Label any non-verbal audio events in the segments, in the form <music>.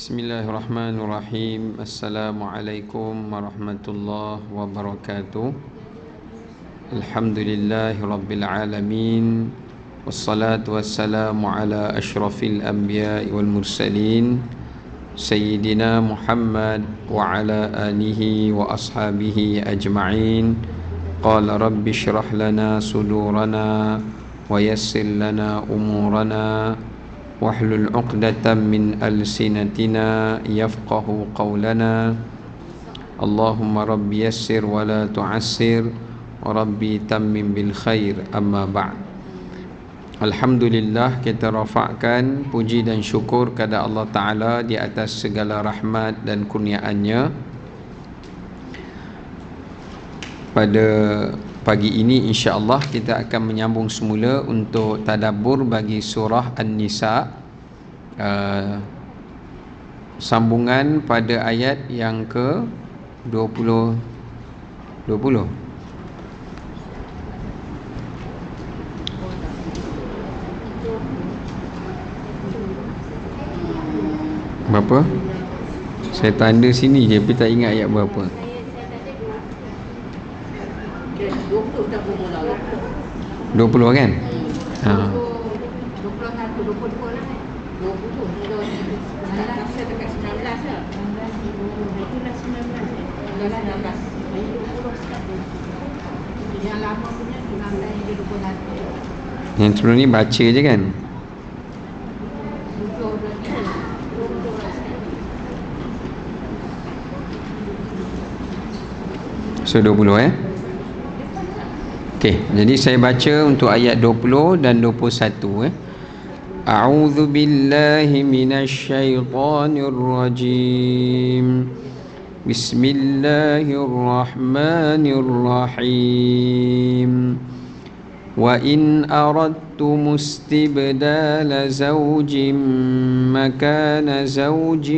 Bismillahirrahmanirrahim. Assalamualaikum warahmatullahi wabarakatuh. Alhamdulillahirabbil alamin. Wassalatu wassalamu ala asyrafil anbiya'i wal mursalin sayyidina Muhammad wa ala alihi wa ashabihi ajma'in. Qala rabbi shrah lana sudurana wa yassir lana umurana وحل العقدة من ألسنتنا يفقه قولنا اللهم رب يسر ولا تعسر ربي تم بالخير أما بعد الحمد لله kita rafa'kan puji dan syukur kepada Allah Ta'ala di atas segala rahmat dan kurniaannya pada pagi ini insya-Allah kita akan menyambung semula untuk tadabbur bagi surah An-Nisa uh, sambungan pada ayat yang ke 20 20 Berapa? Saya tanda sini je tapi tak ingat ayat berapa. 20 kan? Hmm. Ha. 21, 22 lah kan? 20 lah. Yang sebelum ni baca je kan? So 20 eh? Okey, jadi saya baca untuk ayat 20 dan 21 eh. A'udzu billahi minasyaitonir rajim. Bismillahirrahmanirrahim. Bismillahirrahmanirrahim. وإن أردتم استبدال زوج مكان زوج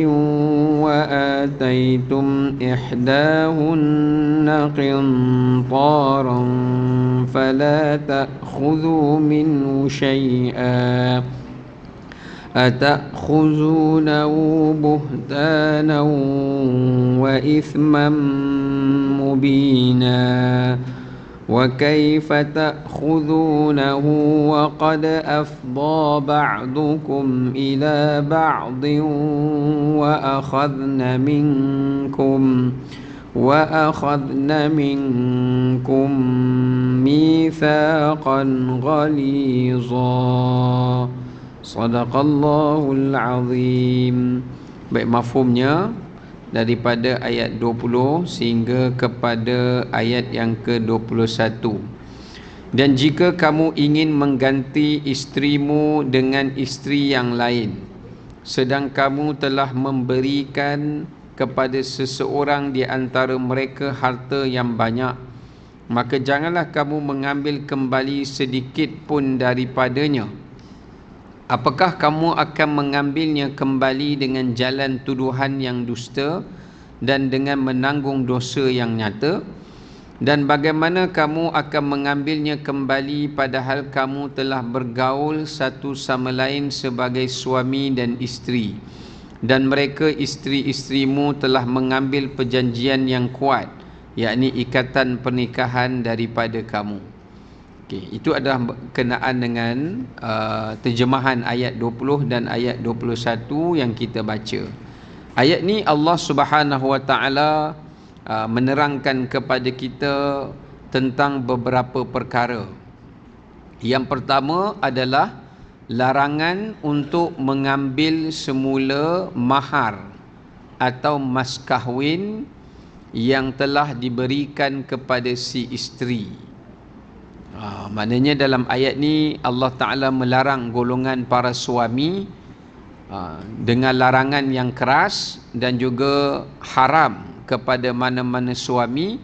وآتيتم إحداهن قنطارا فلا تأخذوا منه شيئا أتأخذونه بهتانا وإثما مبينا وكيف تأخذونه وقد أفضى بعضكم إلى بعض وأخذن منكم وأخذن منكم ميثاقا غليظا صدق الله العظيم Baik mafhumnya daripada ayat 20 sehingga kepada ayat yang ke-21 dan jika kamu ingin mengganti istrimu dengan istri yang lain sedang kamu telah memberikan kepada seseorang di antara mereka harta yang banyak maka janganlah kamu mengambil kembali sedikit pun daripadanya Apakah kamu akan mengambilnya kembali dengan jalan tuduhan yang dusta dan dengan menanggung dosa yang nyata? Dan bagaimana kamu akan mengambilnya kembali padahal kamu telah bergaul satu sama lain sebagai suami dan isteri? Dan mereka isteri-isterimu telah mengambil perjanjian yang kuat, yakni ikatan pernikahan daripada kamu. Okey, itu adalah kenaan dengan uh, terjemahan ayat 20 dan ayat 21 yang kita baca. Ayat ni Allah Subhanahu Wa Taala uh, menerangkan kepada kita tentang beberapa perkara. Yang pertama adalah larangan untuk mengambil semula mahar atau mas kahwin yang telah diberikan kepada si isteri. Ah, maknanya dalam ayat ni Allah Taala melarang golongan para suami uh, dengan larangan yang keras dan juga haram kepada mana-mana suami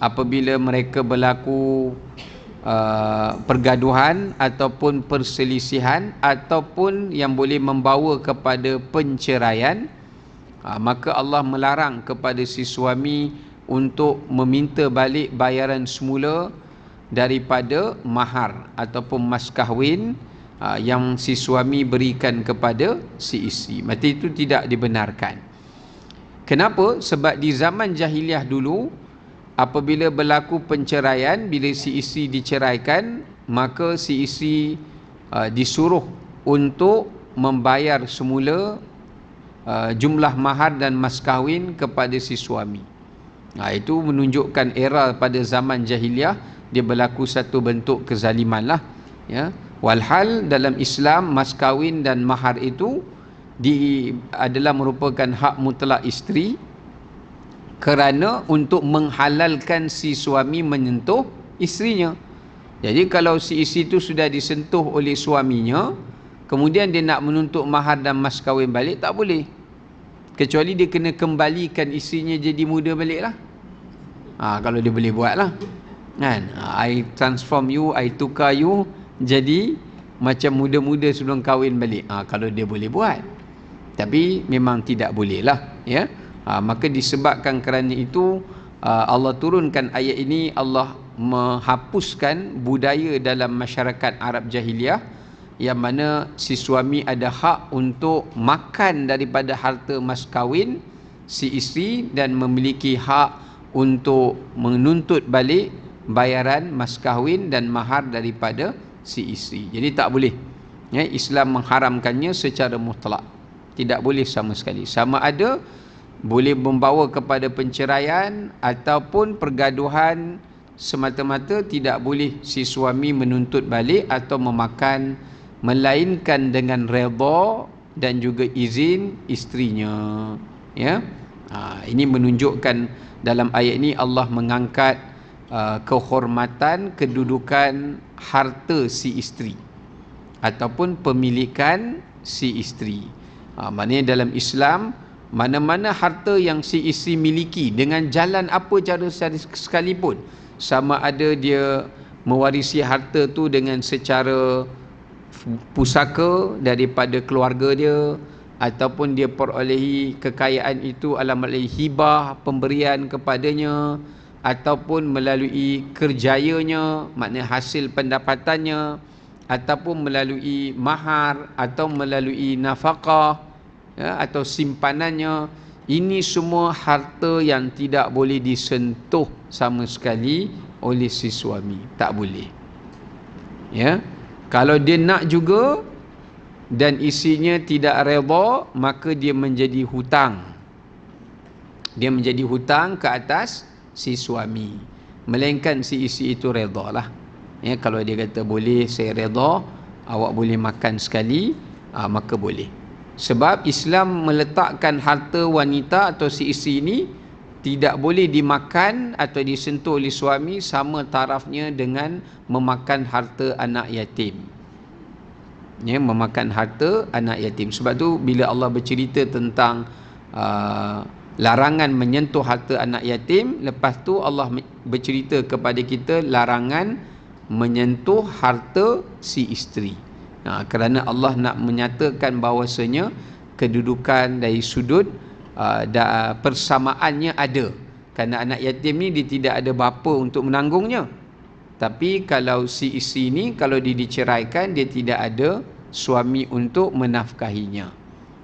apabila mereka berlaku uh, pergaduhan ataupun perselisihan ataupun yang boleh membawa kepada penceraian uh, maka Allah melarang kepada si suami untuk meminta balik bayaran semula daripada mahar ataupun mas kahwin ah, yang si suami berikan kepada si isteri. Maksud itu tidak dibenarkan. Kenapa? Sebab di zaman jahiliah dulu apabila berlaku penceraian bila si isteri diceraikan maka si isteri uh, disuruh untuk membayar semula uh, jumlah mahar dan mas kahwin kepada si suami. Nah, itu menunjukkan era pada zaman jahiliah dia berlaku satu bentuk kezaliman lah ya. walhal dalam Islam mas kawin dan mahar itu di, adalah merupakan hak mutlak isteri kerana untuk menghalalkan si suami menyentuh isterinya jadi kalau si isteri itu sudah disentuh oleh suaminya kemudian dia nak menuntut mahar dan mas kawin balik tak boleh kecuali dia kena kembalikan isterinya jadi muda baliklah ha, kalau dia boleh buatlah lah kan i transform you i tukar you jadi macam muda-muda sebelum kahwin balik ha, kalau dia boleh buat tapi memang tidak boleh lah ya ha, maka disebabkan kerana itu ha, Allah turunkan ayat ini Allah menghapuskan budaya dalam masyarakat Arab Jahiliyah yang mana si suami ada hak untuk makan daripada harta mas kahwin si isteri dan memiliki hak untuk menuntut balik bayaran mas kahwin dan mahar daripada si isteri. Jadi tak boleh. Ya, Islam mengharamkannya secara mutlak. Tidak boleh sama sekali. Sama ada boleh membawa kepada penceraian ataupun pergaduhan semata-mata tidak boleh si suami menuntut balik atau memakan melainkan dengan redha dan juga izin istrinya ya ha, ini menunjukkan dalam ayat ini Allah mengangkat Uh, kehormatan kedudukan harta si isteri ataupun pemilikan si isteri. Ha, maknanya dalam Islam mana-mana harta yang si isteri miliki dengan jalan apa cara sekalipun sama ada dia mewarisi harta tu dengan secara pusaka daripada keluarga dia ataupun dia perolehi kekayaan itu alam alih hibah pemberian kepadanya ataupun melalui kerjayanya makna hasil pendapatannya ataupun melalui mahar atau melalui nafkah ya, atau simpanannya ini semua harta yang tidak boleh disentuh sama sekali oleh si suami tak boleh ya kalau dia nak juga dan isinya tidak redha maka dia menjadi hutang dia menjadi hutang ke atas si suami melainkan si isteri itu redha lah ya kalau dia kata boleh saya redha awak boleh makan sekali aa, ah, maka boleh sebab Islam meletakkan harta wanita atau si isteri ini tidak boleh dimakan atau disentuh oleh suami sama tarafnya dengan memakan harta anak yatim ya memakan harta anak yatim sebab tu bila Allah bercerita tentang ah, larangan menyentuh harta anak yatim lepas tu Allah bercerita kepada kita larangan menyentuh harta si isteri ha, kerana Allah nak menyatakan bahawasanya kedudukan dari sudut uh, persamaannya ada kerana anak yatim ni dia tidak ada bapa untuk menanggungnya tapi kalau si isteri ni kalau dia diceraikan dia tidak ada suami untuk menafkahinya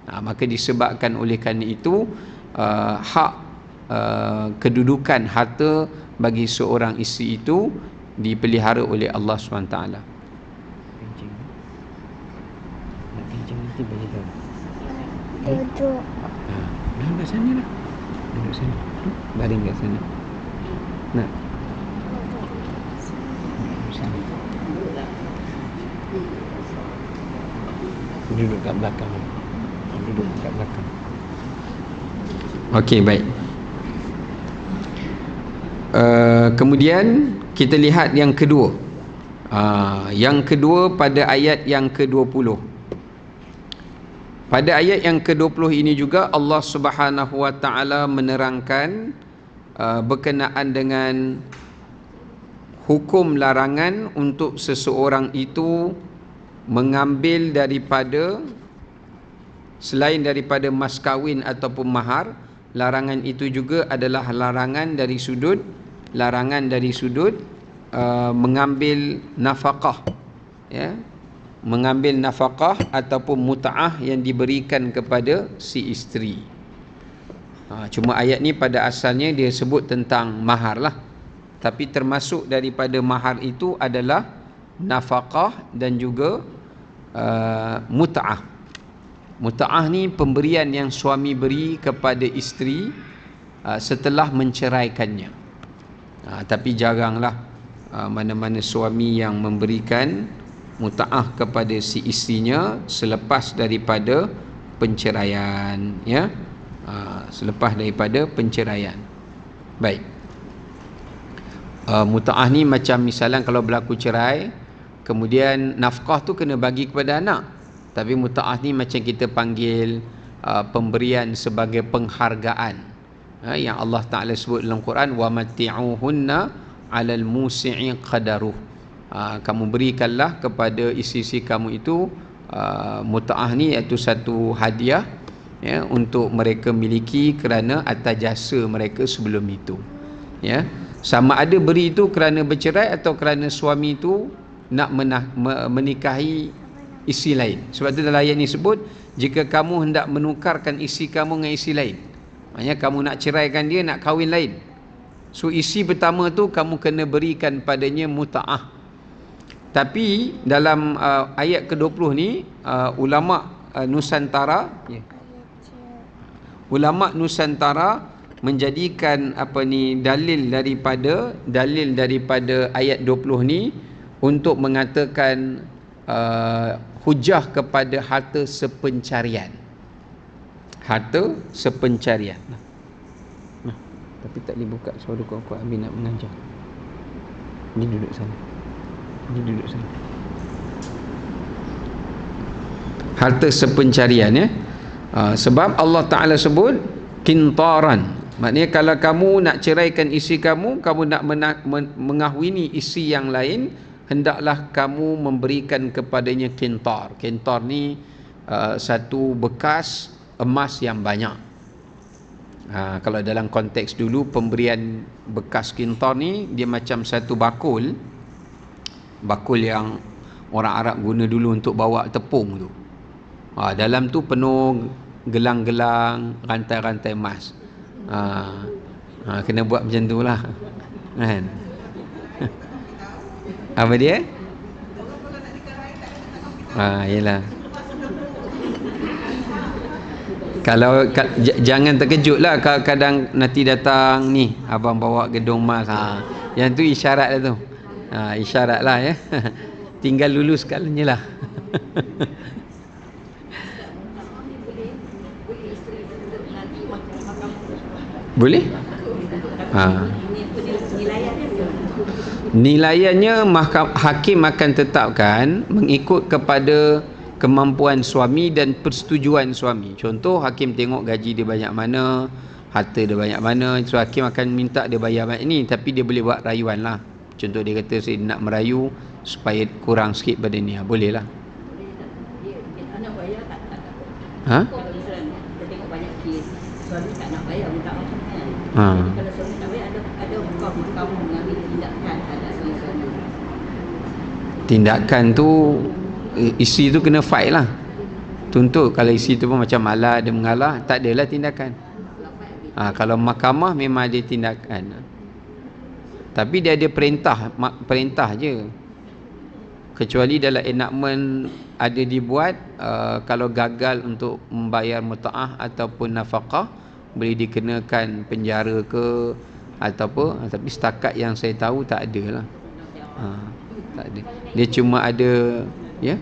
ha, maka disebabkan oleh kerana itu uh, hak uh, kedudukan harta bagi seorang isteri itu dipelihara oleh Allah SWT Duduk. Ha, sini lah. Duduk sini. Baring kat sana. Nak. Duduk kat belakang. Duduk kat belakang. Okey, baik. Uh, kemudian kita lihat yang kedua. Uh, yang kedua pada ayat yang ke-20. Pada ayat yang ke-20 ini juga Allah Subhanahu Wa Taala menerangkan uh, berkenaan dengan hukum larangan untuk seseorang itu mengambil daripada selain daripada maskawin ataupun mahar larangan itu juga adalah larangan dari sudut larangan dari sudut uh, mengambil nafkah ya mengambil nafkah ataupun mutaah yang diberikan kepada si isteri ha, cuma ayat ni pada asalnya dia sebut tentang mahar lah tapi termasuk daripada mahar itu adalah nafkah dan juga uh, mutaah Muta'ah ni pemberian yang suami beri kepada isteri ah, setelah menceraikannya. Ah, tapi jaranglah ah, mana-mana suami yang memberikan muta'ah kepada si istrinya selepas daripada penceraian. Ya? Selepas daripada penceraian. Baik. Muta'ah ni macam misalnya kalau berlaku cerai, kemudian nafkah tu kena bagi kepada anak tapi muta'ah ni macam kita panggil uh, pemberian sebagai penghargaan ha, yang Allah Ta'ala sebut dalam Quran wa mati'uhunna alal musi'i qadaruh ha, kamu berikanlah kepada isi-isi kamu itu uh, muta'ah ni iaitu satu hadiah ya, untuk mereka miliki kerana atas jasa mereka sebelum itu ya. sama ada beri itu kerana bercerai atau kerana suami itu nak menikahi isi lain. Sebab itu dalam ayat ini sebut, jika kamu hendak menukarkan isi kamu dengan isi lain. Maksudnya kamu nak ceraikan dia, nak kahwin lain. So isi pertama tu kamu kena berikan padanya muta'ah. Tapi dalam uh, ayat ke-20 ni, uh, ulama uh, Nusantara, yeah. ulama Nusantara menjadikan apa ni dalil daripada dalil daripada ayat 20 ni untuk mengatakan uh, hujah kepada harta sepencarian harta sepencarian nah, tapi tak boleh buka suara kuat-kuat Amin nak mengajar ni duduk sana ni duduk sana harta sepencarian ya uh, sebab Allah Taala sebut kintaran maknanya kalau kamu nak ceraikan isi kamu kamu nak mengahwini isi yang lain hendaklah kamu memberikan kepadanya kintar. Kintar ni uh, satu bekas emas yang banyak. Uh, kalau dalam konteks dulu pemberian bekas kintar ni dia macam satu bakul bakul yang orang Arab guna dulu untuk bawa tepung tu. Ha, dalam tu penuh gelang-gelang, rantai-rantai emas. Ha, ha, kena buat macam tu lah. Kan? <laughs> Apa dia? Ah, yelah kalau ka, j, jangan terkejut lah kalau kadang nanti datang ni abang bawa gedung mas ha. yang tu isyarat lah tu ha, isyarat lah ya <laughs> tinggal lulus sekalanya lah <laughs> boleh? Ha. Nilainya mahkam, hakim akan tetapkan mengikut kepada kemampuan suami dan persetujuan suami. Contoh hakim tengok gaji dia banyak mana, harta dia banyak mana, so hakim akan minta dia bayar banyak ni tapi dia boleh buat rayuan lah. Contoh dia kata saya nak merayu supaya kurang sikit pada ni. Boleh lah. Ha? Ha? tindakan tu isi tu kena fight lah tuntut kalau isi tu pun macam malah dia mengalah tak adalah tindakan ha, kalau mahkamah memang ada tindakan tapi dia ada perintah perintah je kecuali dalam enactment ada dibuat uh, kalau gagal untuk membayar muta'ah ataupun nafkah boleh dikenakan penjara ke atau apa tapi setakat yang saya tahu tak ada lah ha, tak ada dia cuma ada ya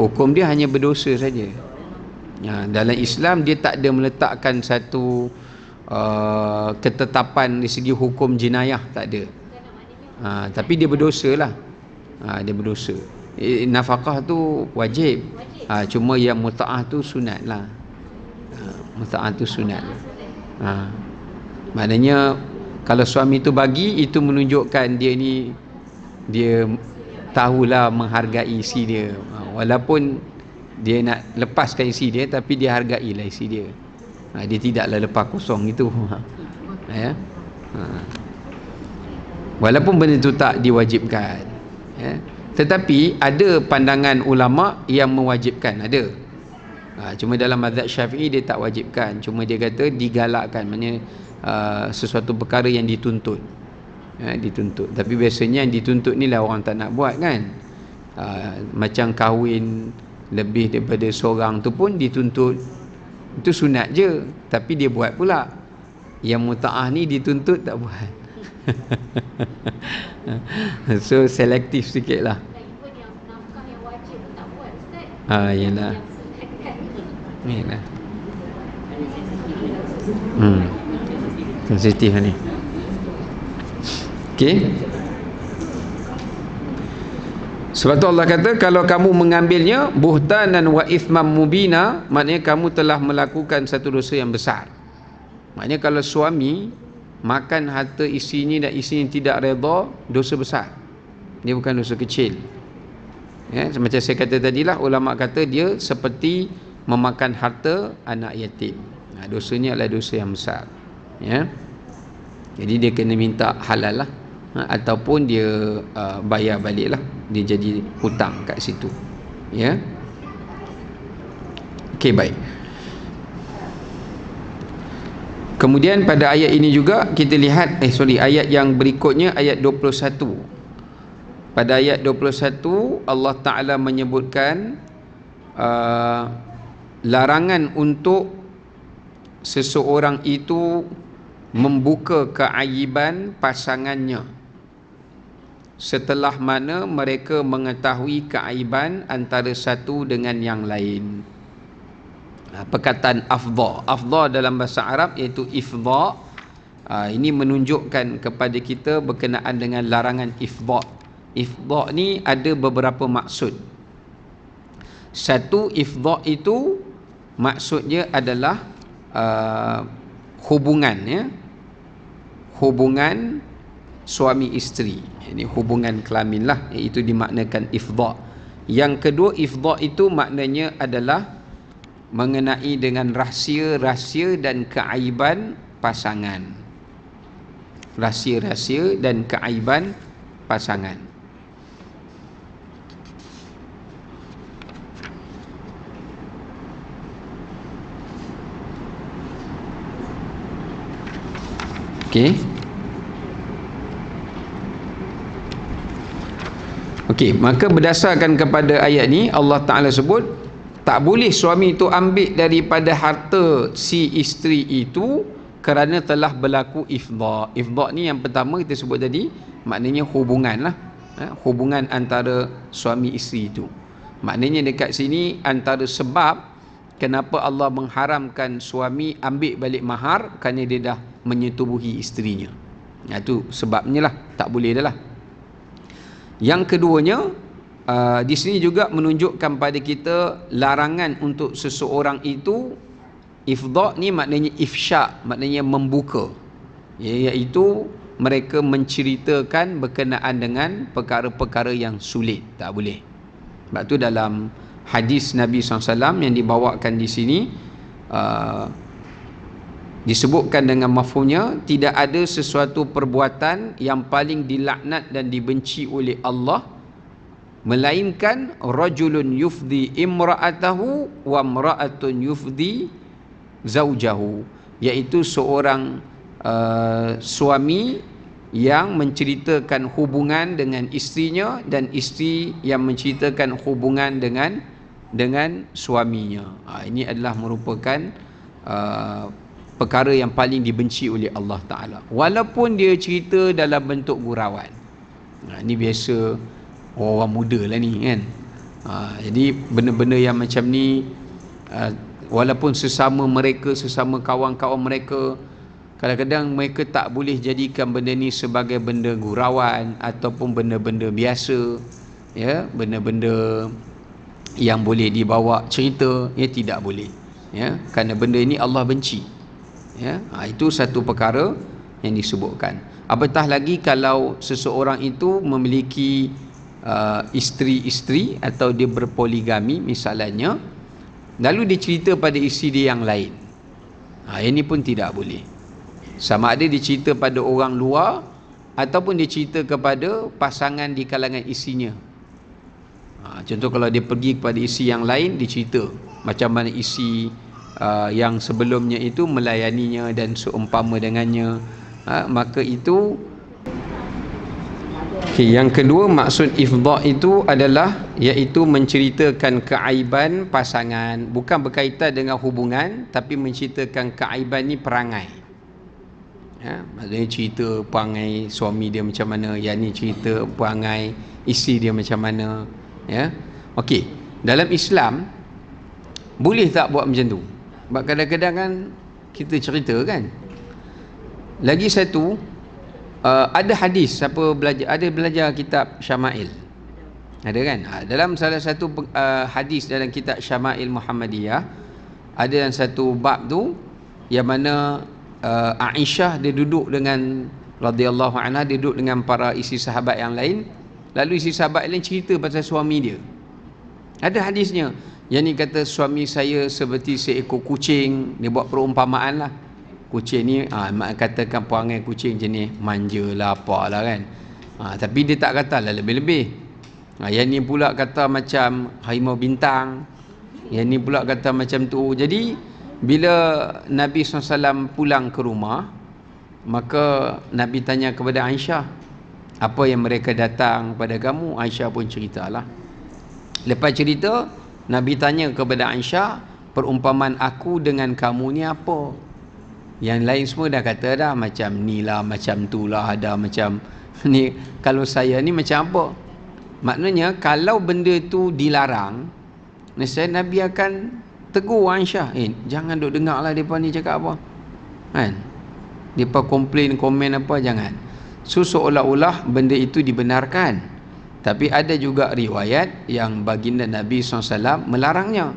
hukum dia hanya berdosa saja ya dalam Islam dia tak ada meletakkan satu uh, ketetapan di segi hukum jinayah tak ada ha, tapi dia berdosa lah ha, dia berdosa eh, nafkah tu wajib ha, cuma yang mutaah tu sunat lah ha, mutaah tu sunat ha, maknanya kalau suami tu bagi itu menunjukkan dia ni dia tahulah menghargai isi dia ha, walaupun dia nak lepaskan isi dia tapi dia hargailah isi dia ha, dia tidaklah lepas kosong itu <laughs> ha, ya ha. walaupun benda itu tak diwajibkan ya tetapi ada pandangan ulama yang mewajibkan ada ha, cuma dalam mazhab syafi'i dia tak wajibkan cuma dia kata digalakkan maknanya uh, sesuatu perkara yang dituntut ha, dituntut tapi biasanya yang dituntut ni lah orang tak nak buat kan ha, macam kahwin lebih daripada seorang tu pun dituntut itu sunat je tapi dia buat pula yang muta'ah ni dituntut tak buat <laughs> so selektif sikit lah Ah, Ha, ah, yelah lah. Hmm Sensitif ni hmm. Okey. Sebab tu Allah kata kalau kamu mengambilnya buhtanan wa ithman mubina, maknanya kamu telah melakukan satu dosa yang besar. Maknanya kalau suami makan harta isinya dan isinya tidak redha, dosa besar. Dia bukan dosa kecil. Ya, macam saya kata tadilah ulama kata dia seperti memakan harta anak yatim. Nah, ha, dosanya adalah dosa yang besar. Ya. Jadi dia kena minta halal lah ha, ataupun dia uh, bayar balik lah dia jadi hutang kat situ ya ok baik kemudian pada ayat ini juga kita lihat eh sorry ayat yang berikutnya ayat 21 pada ayat 21 Allah Ta'ala menyebutkan uh, larangan untuk seseorang itu membuka keaiban pasangannya setelah mana mereka mengetahui keaiban antara satu dengan yang lain ha, perkataan afdha afdha dalam bahasa Arab iaitu ifdha ha, ini menunjukkan kepada kita berkenaan dengan larangan ifdha ifdha ni ada beberapa maksud satu ifdha itu maksudnya adalah uh, hubungan ya hubungan suami isteri ini hubungan kelamin lah iaitu dimaknakan ifda yang kedua ifda itu maknanya adalah mengenai dengan rahsia-rahsia dan keaiban pasangan rahsia-rahsia dan keaiban pasangan Okay. Okey, maka berdasarkan kepada ayat ni Allah Taala sebut tak boleh suami itu ambil daripada harta si isteri itu kerana telah berlaku ifda. Ifda ni yang pertama kita sebut tadi maknanya hubungan lah. Eh, hubungan antara suami isteri itu. Maknanya dekat sini antara sebab kenapa Allah mengharamkan suami ambil balik mahar kerana dia dah menyetubuhi isterinya. Itu sebabnya lah. Tak boleh dah lah. Yang keduanya uh, di sini juga menunjukkan pada kita larangan untuk seseorang itu ifda, ni maknanya ifsya maknanya membuka ya, iaitu mereka menceritakan berkenaan dengan perkara-perkara yang sulit tak boleh sebab tu dalam hadis Nabi SAW yang dibawakan di sini uh, disebutkan dengan mafunya tidak ada sesuatu perbuatan yang paling dilaknat dan dibenci oleh Allah melainkan rajulun yufdi imra'atahu wa imra'atun yufdi zaujahu iaitu seorang uh, suami yang menceritakan hubungan dengan istrinya dan isteri yang menceritakan hubungan dengan dengan suaminya. Ha, ini adalah merupakan uh, perkara yang paling dibenci oleh Allah Ta'ala walaupun dia cerita dalam bentuk gurauan ha, ni biasa orang-orang muda lah ni kan ha, jadi benda-benda yang macam ni ha, walaupun sesama mereka sesama kawan-kawan mereka kadang-kadang mereka tak boleh jadikan benda ni sebagai benda gurauan ataupun benda-benda biasa ya benda-benda yang boleh dibawa cerita ya tidak boleh ya kerana benda ini Allah benci ya ha, itu satu perkara yang disebutkan apatah lagi kalau seseorang itu memiliki uh, isteri-isteri atau dia berpoligami misalnya lalu dicerita pada isteri dia yang lain ha, ini pun tidak boleh sama ada dicerita pada orang luar ataupun dicerita kepada pasangan di kalangan isinya ha, contoh kalau dia pergi kepada isteri yang lain dicerita macam mana isi uh, yang sebelumnya itu melayaninya dan seumpama dengannya uh, maka itu okay, yang kedua maksud ifdha itu adalah iaitu menceritakan keaiban pasangan bukan berkaitan dengan hubungan tapi menceritakan keaiban ni perangai ya maksudnya cerita perangai suami dia macam mana yakni cerita perangai isteri dia macam mana ya okey dalam Islam boleh tak buat macam tu? Sebab kadang-kadang kan kita cerita kan. Lagi satu, uh, ada hadis siapa belajar ada belajar kitab Syama'il. Ada kan? Ha, dalam salah satu uh, hadis dalam kitab Syama'il Muhammadiyah, ada yang satu bab tu yang mana uh, Aisyah dia duduk dengan radhiyallahu anha dia duduk dengan para isi sahabat yang lain. Lalu isi sahabat lain cerita pasal suami dia. Ada hadisnya. Yang ni kata suami saya seperti seekor kucing Dia buat perumpamaan lah Kucing ni ha, katakan perangai kucing jenis manja lah apalah kan ha, Tapi dia tak kata lah lebih-lebih ha, Yang ni pula kata macam harimau bintang Yang ni pula kata macam tu Jadi bila Nabi SAW pulang ke rumah Maka Nabi tanya kepada Aisyah Apa yang mereka datang pada kamu Aisyah pun ceritalah Lepas Lepas cerita Nabi tanya kepada Aisyah, perumpamaan aku dengan kamu ni apa? Yang lain semua dah kata dah macam ni lah, macam tu lah, ada macam <laughs> ni. Kalau saya ni macam apa? Maknanya kalau benda tu dilarang, nasihat Nabi akan tegur Aisyah. Eh, jangan duk dengar lah mereka ni cakap apa. Kan? Mereka komplain, komen apa, jangan. So, seolah-olah benda itu dibenarkan. Tapi ada juga riwayat yang baginda Nabi SAW melarangnya.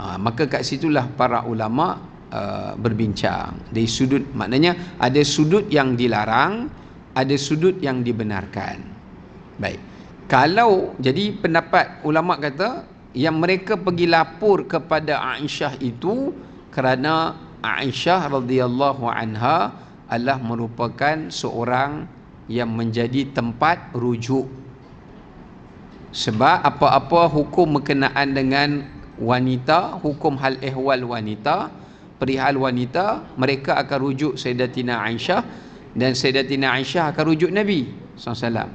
Ha, maka kat situlah para ulama uh, berbincang. Dari sudut, maknanya ada sudut yang dilarang, ada sudut yang dibenarkan. Baik. Kalau, jadi pendapat ulama kata, yang mereka pergi lapor kepada Aisyah itu kerana Aisyah radhiyallahu anha adalah merupakan seorang yang menjadi tempat rujuk sebab apa-apa hukum berkenaan dengan wanita hukum hal ehwal wanita perihal wanita mereka akan rujuk Sayyidatina Aisyah dan Sayyidatina Aisyah akan rujuk Nabi SAW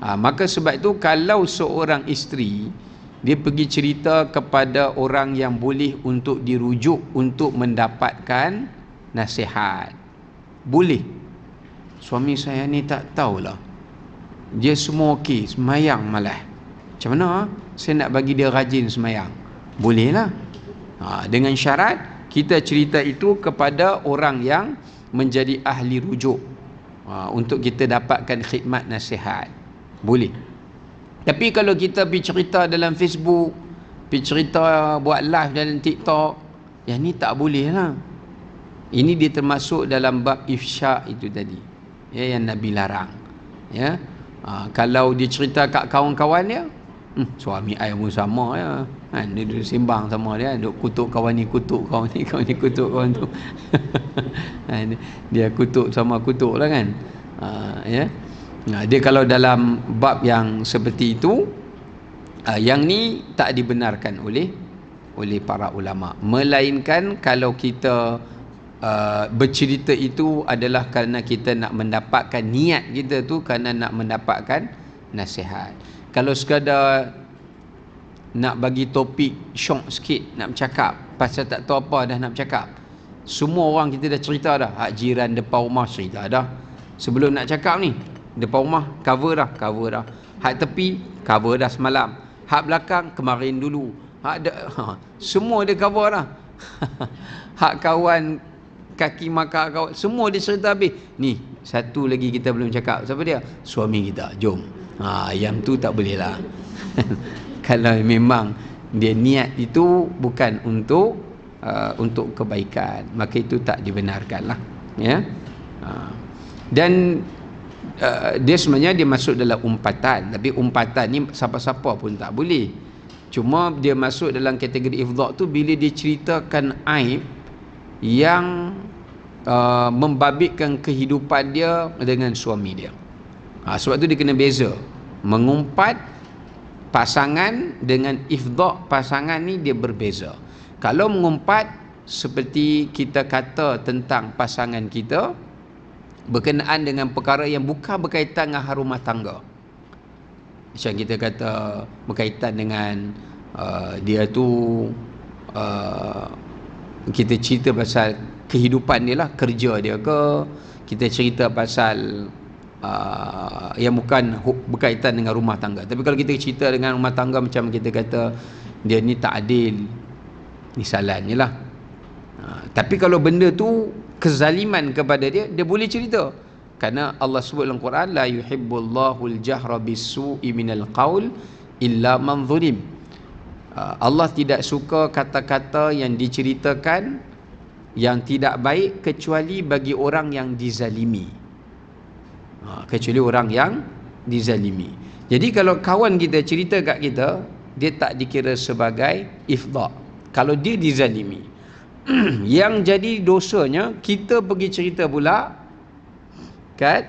ha, maka sebab itu kalau seorang isteri dia pergi cerita kepada orang yang boleh untuk dirujuk untuk mendapatkan nasihat boleh suami saya ni tak tahulah dia semua okey semayang malah macam mana saya nak bagi dia rajin semayang? Bolehlah. Ha, dengan syarat kita cerita itu kepada orang yang menjadi ahli rujuk. Ha, untuk kita dapatkan khidmat nasihat. Boleh. Tapi kalau kita pergi cerita dalam Facebook, pergi cerita buat live dalam TikTok, yang ni tak boleh lah. Ini dia termasuk dalam bab ifsyak itu tadi. Ya, yang Nabi larang. Ya. Ha, kalau dia cerita kat kawan-kawan dia, Hmm, suami saya pun sama ya. Kan? Dia duduk simbang sama dia. Kan? Duduk kutuk kawan ni, kutuk kawan ni, <laughs> kawan ni, kutuk kawan tu. <laughs> Kan, dia kutuk sama kutuk lah kan. Ha, ya. Nah, ha, dia kalau dalam bab yang seperti itu, uh, yang ni tak dibenarkan oleh oleh para ulama. Melainkan kalau kita Uh, bercerita itu adalah kerana kita nak mendapatkan niat kita tu kerana nak mendapatkan nasihat kalau sekadar nak bagi topik syok sikit nak bercakap pasal tak tahu apa dah nak bercakap semua orang kita dah cerita dah hak jiran depan rumah cerita dah sebelum nak cakap ni depan rumah cover dah cover dah hak tepi cover dah semalam hak belakang kemarin dulu hak <laughs> ha. semua dia cover dah <laughs> hak kawan kaki maka kawan semua dia cerita habis ni satu lagi kita belum cakap siapa dia suami kita jom ha, Yang tu tak boleh lah <laughs> Kalau memang Dia niat itu bukan untuk uh, Untuk kebaikan Maka itu tak dibenarkan lah ya? ha. Dan uh, Dia sebenarnya Dia masuk dalam umpatan Tapi umpatan ni siapa-siapa pun tak boleh Cuma dia masuk dalam kategori Ifdak tu bila dia ceritakan Aib yang uh, membabitkan kehidupan dia dengan suami dia. Uh, ha, sebab tu dia kena beza mengumpat pasangan dengan ifdok pasangan ni dia berbeza kalau mengumpat seperti kita kata tentang pasangan kita berkenaan dengan perkara yang bukan berkaitan dengan harumah tangga macam kita kata berkaitan dengan uh, dia tu uh, kita cerita pasal kehidupan dia lah kerja dia ke kita cerita pasal Uh, yang bukan berkaitan dengan rumah tangga tapi kalau kita cerita dengan rumah tangga macam kita kata dia ni tak adil ni salahnya lah uh, tapi kalau benda tu kezaliman kepada dia dia boleh cerita kerana Allah sebut dalam Quran la yuhibbullahu aljahra bisu'i minal qaul illa man zulim uh, Allah tidak suka kata-kata yang diceritakan yang tidak baik kecuali bagi orang yang dizalimi ha, kecuali orang yang dizalimi jadi kalau kawan kita cerita kat kita dia tak dikira sebagai ifda kalau dia dizalimi <clears throat> yang jadi dosanya kita pergi cerita pula kat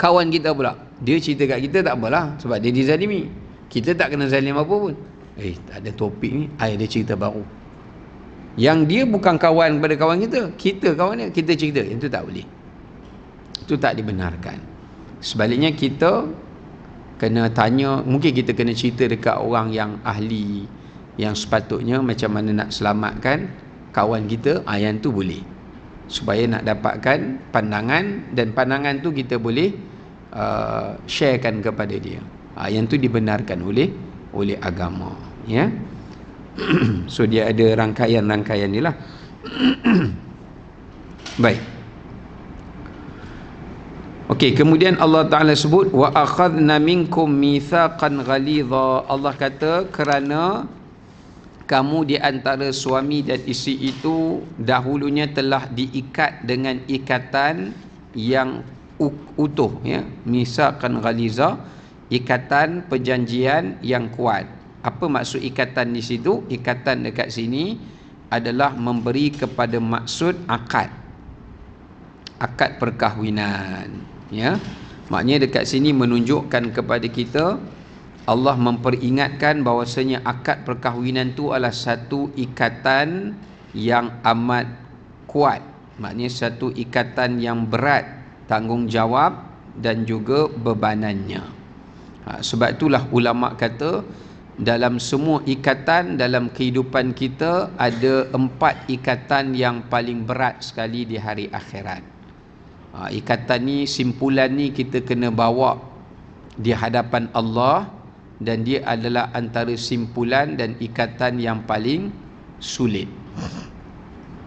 kawan kita pula dia cerita kat kita tak apalah sebab dia dizalimi kita tak kena zalim apa pun eh tak ada topik ni ayah dia cerita baru yang dia bukan kawan kepada kawan kita kita kawan dia kita cerita itu tak boleh itu tak dibenarkan. Sebaliknya kita kena tanya, mungkin kita kena cerita dekat orang yang ahli yang sepatutnya macam mana nak selamatkan kawan kita, ah yang tu boleh. Supaya nak dapatkan pandangan dan pandangan tu kita boleh uh, sharekan kepada dia. Ah yang tu dibenarkan oleh oleh agama, ya. <clears throat> so dia ada rangkaian-rangkaian nilah. <clears throat> Baik. Okey, kemudian Allah Taala sebut wa akhadna minkum mithaqan ghalidha. Allah kata kerana kamu di antara suami dan isteri itu dahulunya telah diikat dengan ikatan yang utuh ya misaqan ghaliza ikatan perjanjian yang kuat apa maksud ikatan di situ ikatan dekat sini adalah memberi kepada maksud akad akad perkahwinan ya maknanya dekat sini menunjukkan kepada kita Allah memperingatkan bahwasanya akad perkahwinan tu adalah satu ikatan yang amat kuat maknanya satu ikatan yang berat tanggungjawab dan juga bebanannya ha, sebab itulah ulama kata dalam semua ikatan dalam kehidupan kita ada empat ikatan yang paling berat sekali di hari akhirat ha, ikatan ni simpulan ni kita kena bawa di hadapan Allah dan dia adalah antara simpulan dan ikatan yang paling sulit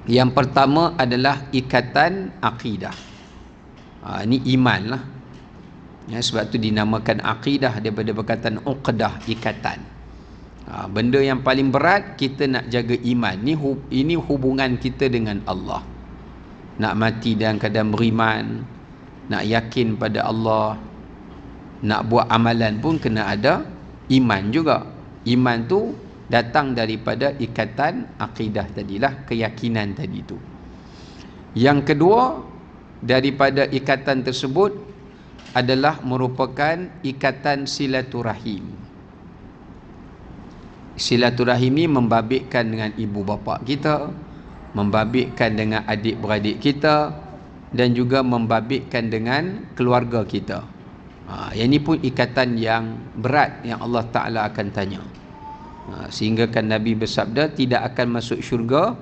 yang pertama adalah ikatan akidah ha, ni iman lah ya, sebab tu dinamakan akidah daripada perkataan uqdah ikatan Ha, benda yang paling berat kita nak jaga iman ni ini hubungan kita dengan Allah nak mati dalam keadaan beriman nak yakin pada Allah nak buat amalan pun kena ada iman juga iman tu datang daripada ikatan akidah tadilah keyakinan tadi tu yang kedua daripada ikatan tersebut adalah merupakan ikatan silaturahim silaturahim ini membabitkan dengan ibu bapa kita membabitkan dengan adik-beradik kita dan juga membabitkan dengan keluarga kita. Ha, yang ini pun ikatan yang berat yang Allah Ta'ala akan tanya. Ha, sehingga kan Nabi bersabda tidak akan masuk syurga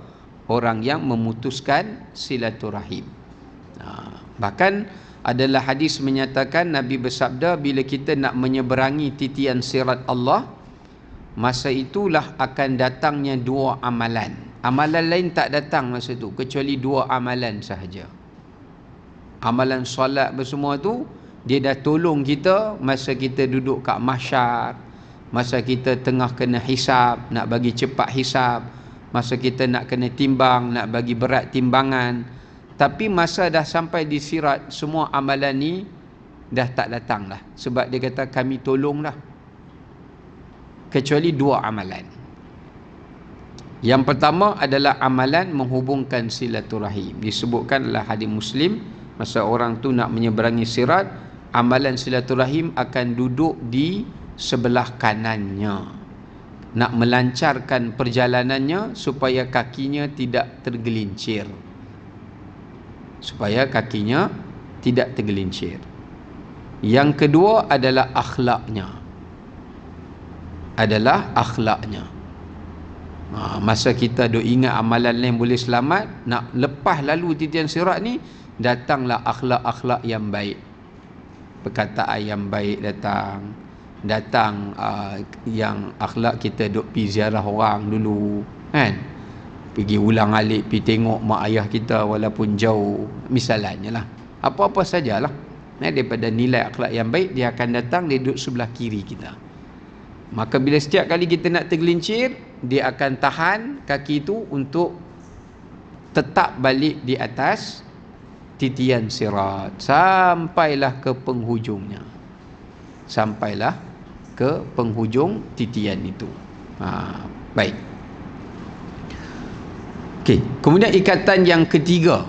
orang yang memutuskan silaturahim. Ha, bahkan adalah hadis menyatakan Nabi bersabda bila kita nak menyeberangi titian sirat Allah, masa itulah akan datangnya dua amalan. Amalan. Amalan lain tak datang masa tu kecuali dua amalan sahaja. Amalan solat bersama tu dia dah tolong kita masa kita duduk kat mahsyar, masa kita tengah kena hisap nak bagi cepat hisap, masa kita nak kena timbang, nak bagi berat timbangan. Tapi masa dah sampai di sirat, semua amalan ni dah tak datang lah. Sebab dia kata kami tolong lah. Kecuali dua amalan. Yang pertama adalah amalan menghubungkan silaturahim. Disebutkan dalam hadis Muslim, masa orang tu nak menyeberangi sirat, amalan silaturahim akan duduk di sebelah kanannya. Nak melancarkan perjalanannya supaya kakinya tidak tergelincir. Supaya kakinya tidak tergelincir. Yang kedua adalah akhlaknya. Adalah Akhlaknya ha, masa kita duk ingat amalan lain boleh selamat nak lepas lalu titian sirat ni datanglah akhlak-akhlak yang baik perkataan yang baik datang datang uh, yang akhlak kita dok pi ziarah orang dulu kan pergi ulang alik pi tengok mak ayah kita walaupun jauh misalnya lah apa-apa sajalah eh, daripada nilai akhlak yang baik dia akan datang dia duduk sebelah kiri kita maka bila setiap kali kita nak tergelincir dia akan tahan kaki itu untuk tetap balik di atas titian sirat sampailah ke penghujungnya sampailah ke penghujung titian itu ha, baik Okey, kemudian ikatan yang ketiga.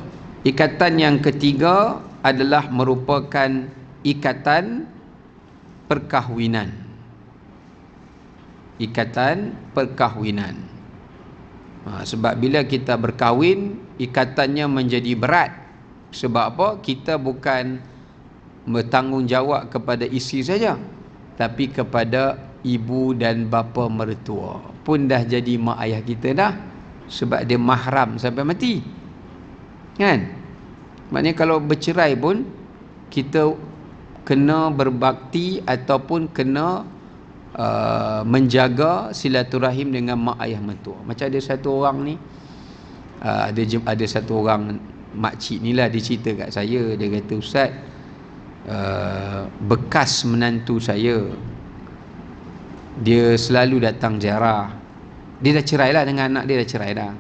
Ikatan yang ketiga adalah merupakan ikatan perkahwinan ikatan perkahwinan ha, sebab bila kita berkahwin ikatannya menjadi berat sebab apa kita bukan bertanggungjawab kepada isi saja tapi kepada ibu dan bapa mertua pun dah jadi mak ayah kita dah sebab dia mahram sampai mati kan maknanya kalau bercerai pun kita kena berbakti ataupun kena uh, menjaga silaturahim dengan mak ayah mentua. Macam ada satu orang ni uh, ada ada satu orang makcik ni lah dia cerita kat saya dia kata ustaz uh, bekas menantu saya dia selalu datang ziarah dia dah cerai lah dengan anak dia dah cerai dah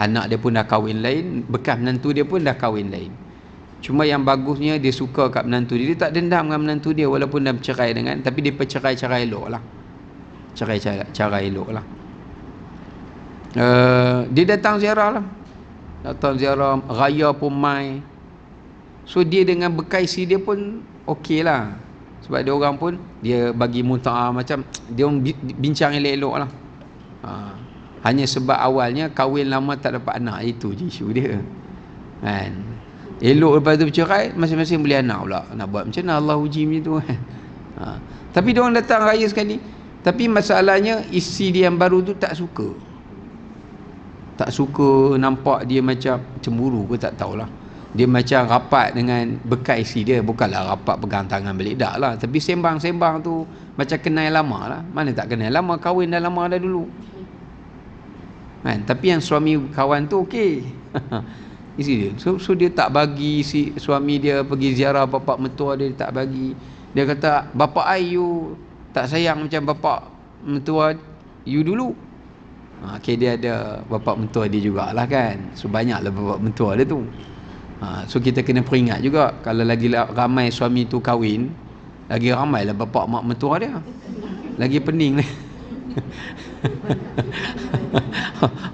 anak dia pun dah kahwin lain bekas menantu dia pun dah kahwin lain Cuma yang bagusnya dia suka kat menantu dia. Dia tak dendam dengan menantu dia walaupun dah bercerai dengan. Tapi dia bercerai cara elok lah. Cerai cara elok lah. Uh, dia datang ziarah lah. Datang ziarah. Raya pun mai. So dia dengan bekaisi dia pun okey lah. Sebab dia orang pun dia bagi muntah macam <tsk> dia bincang elok-elok lah. Ha. Hanya sebab awalnya kahwin lama tak dapat anak. Itu je isu dia. Kan? Elok lepas tu bercerai Masing-masing beli anak pula Nak buat macam mana Allah uji macam tu kan <laughs> ha. Tapi dia orang datang raya sekali Tapi masalahnya Isi dia yang baru tu tak suka Tak suka nampak dia macam Cemburu ke tak tahulah Dia macam rapat dengan bekas isi dia Bukanlah rapat pegang tangan balik Tak lah Tapi sembang-sembang tu Macam kenal lama lah Mana tak kenal lama Kahwin dah lama dah dulu kan? Tapi yang suami kawan tu okey <laughs> isteri dia. So, so dia tak bagi si suami dia pergi ziarah bapa mentua dia, dia tak bagi. Dia kata bapa ayu tak sayang macam bapa mentua you dulu. Ha, okay, dia ada bapa mentua dia jugalah kan. So banyak banyaklah bapa mentua dia tu. Ha, so kita kena peringat juga kalau lagi ramai suami tu kahwin, lagi ramai ramailah bapa mak mentua dia. Lagi pening lah.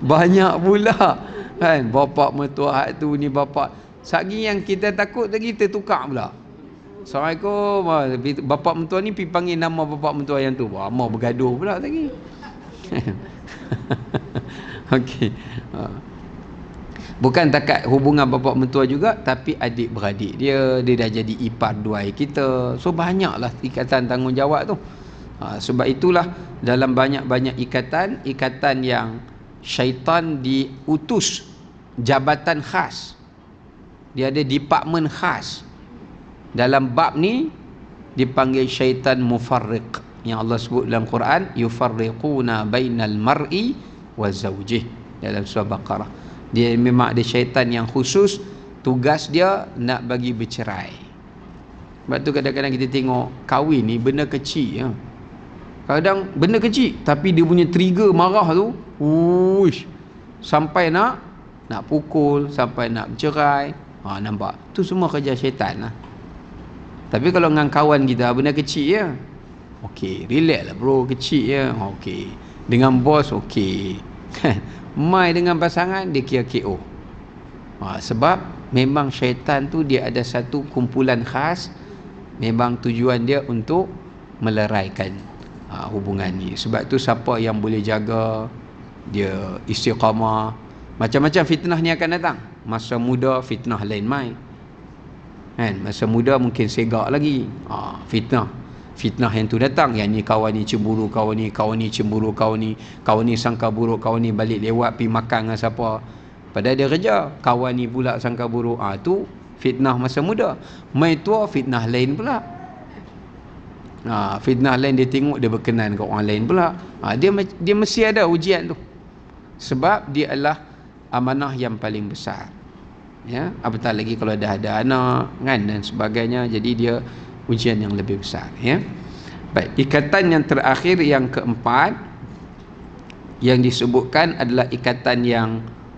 <laughs> Banyak pula kan bapa mertua hak tu ni bapa sagi yang kita takut tu kita tukar pula Assalamualaikum ah, bapa mertua ni pi panggil nama bapa mertua yang tu mau bergaduh pula tadi <laughs> okey ah. bukan takat hubungan bapa mentua juga tapi adik beradik dia dia dah jadi ipar duai kita so banyaklah ikatan tanggungjawab tu ha, sebab itulah dalam banyak-banyak ikatan ikatan yang syaitan diutus jabatan khas dia ada department khas dalam bab ni dipanggil syaitan mufarriq yang Allah sebut dalam Quran yufarriquna bainal mar'i wa zawjih dalam surah baqarah dia memang ada syaitan yang khusus tugas dia nak bagi bercerai sebab tu kadang-kadang kita tengok kahwin ni benda kecil ya. kadang benda kecil tapi dia punya trigger marah tu wush, sampai nak nak pukul sampai nak bercerai ha, nampak tu semua kerja syaitan lah tapi kalau dengan kawan kita benda kecil ya okey relax lah bro kecil ya okey dengan bos okey <laughs> mai dengan pasangan dia kira KO ha, sebab memang syaitan tu dia ada satu kumpulan khas memang tujuan dia untuk meleraikan ha, hubungan ni sebab tu siapa yang boleh jaga dia istiqamah macam-macam fitnah ni akan datang. Masa muda fitnah lain mai. Kan? Masa muda mungkin segak lagi. ha, fitnah. Fitnah yang tu datang. Yang ni kawan ni cemburu kawan ni. Kawan ni cemburu kawan ni. Kawan ni sangka buruk kawan ni balik lewat pi makan dengan siapa. Padahal dia kerja. Kawan ni pula sangka buruk. Ah, ha, tu fitnah masa muda. Mai tua fitnah lain pula. Ha, fitnah lain dia tengok dia berkenan ke orang lain pula. Ha, dia dia mesti ada ujian tu. Sebab dia adalah amanah yang paling besar ya apatah lagi kalau dah ada anak kan dan sebagainya jadi dia ujian yang lebih besar ya baik ikatan yang terakhir yang keempat yang disebutkan adalah ikatan yang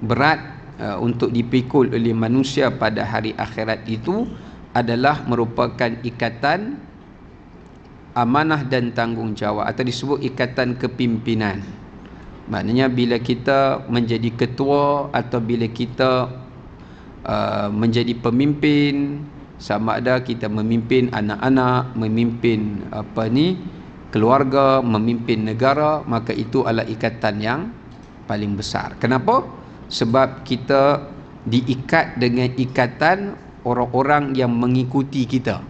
berat uh, untuk dipikul oleh manusia pada hari akhirat itu adalah merupakan ikatan amanah dan tanggungjawab atau disebut ikatan kepimpinan maknanya bila kita menjadi ketua atau bila kita uh, menjadi pemimpin sama ada kita memimpin anak-anak memimpin apa ni keluarga memimpin negara maka itu adalah ikatan yang paling besar kenapa sebab kita diikat dengan ikatan orang-orang yang mengikuti kita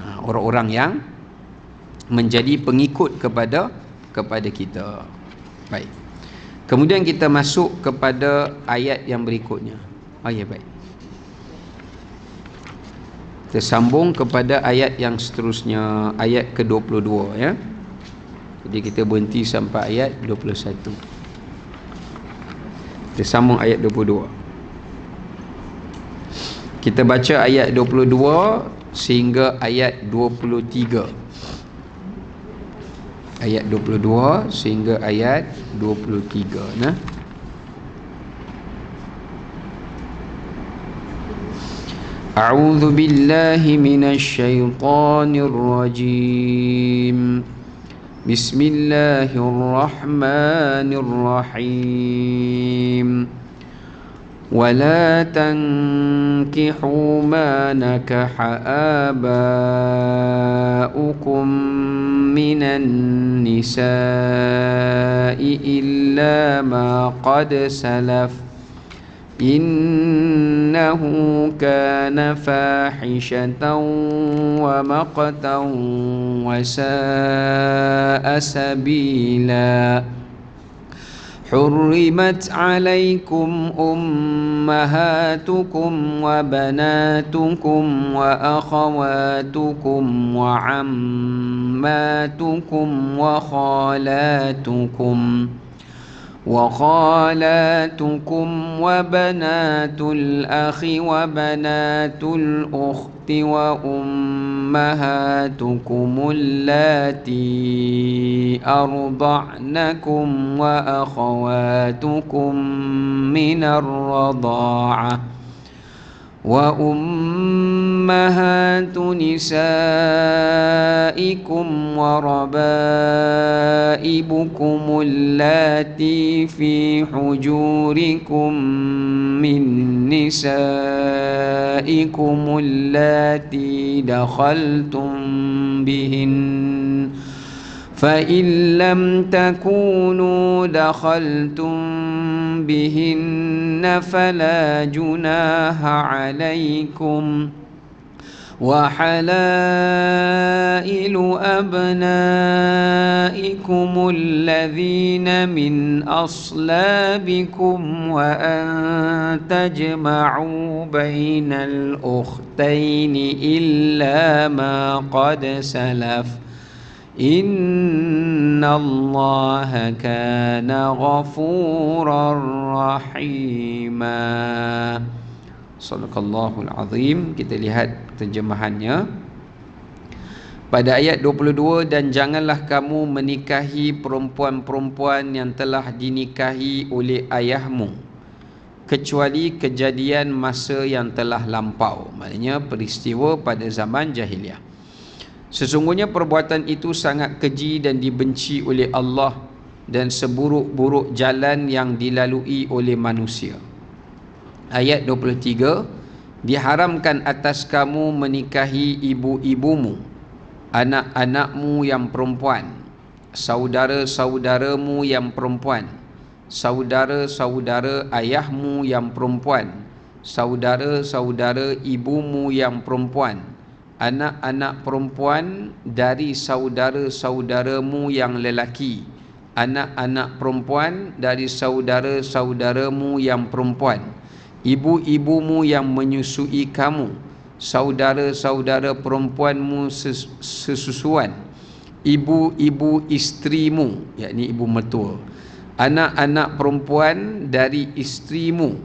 ha, orang-orang yang menjadi pengikut kepada kepada kita baik Kemudian kita masuk kepada ayat yang berikutnya. Oh ya baik. Kita sambung kepada ayat yang seterusnya, ayat ke-22 ya. Jadi kita berhenti sampai ayat 21. Kita sambung ayat 22. Kita baca ayat 22 sehingga ayat 23 ayat 22 sehingga ayat 23 nah A'udzu billahi minasy syaithanir rajim Bismillahirrahmanirrahim Bismillahirrahmanirrahim ولا تنكحوا ما نكح آباؤكم من النساء إلا ما قد سلف إنه كان فاحشة ومقتا وساء سبيلاً حرمت عليكم امهاتكم وبناتكم واخواتكم وعماتكم وخالاتكم وخالاتكم وبنات الاخ وبنات الاخت وام أمهاتكم اللاتي أرضعنكم وأخواتكم من الرضاعة وأمهات نسائكم وربائبكم اللاتي في حجوركم من نسائكم اللاتي دخلتم بهن فإن لم تكونوا دخلتم بهن فلا جناح عليكم وحلائل أبنائكم الذين من أصلابكم وأن تجمعوا بين الأختين إلا ما قد سلف ۖ Inna الله كان غفورا رحيما صدق الله العظيم kita lihat terjemahannya pada ayat 22 dan janganlah kamu menikahi perempuan-perempuan yang telah dinikahi oleh ayahmu kecuali kejadian masa yang telah lampau maknanya peristiwa pada zaman jahiliah Sesungguhnya perbuatan itu sangat keji dan dibenci oleh Allah dan seburuk-buruk jalan yang dilalui oleh manusia. Ayat 23 Diharamkan atas kamu menikahi ibu-ibumu, anak-anakmu yang perempuan, saudara-saudaramu yang perempuan, saudara-saudara ayahmu yang perempuan, saudara-saudara ibumu yang perempuan, anak-anak perempuan dari saudara-saudaramu yang lelaki anak-anak perempuan dari saudara-saudaramu yang perempuan ibu-ibumu yang menyusui kamu saudara-saudara perempuanmu sesusuan ibu-ibu istrimu yakni ibu mertua anak-anak perempuan dari istrimu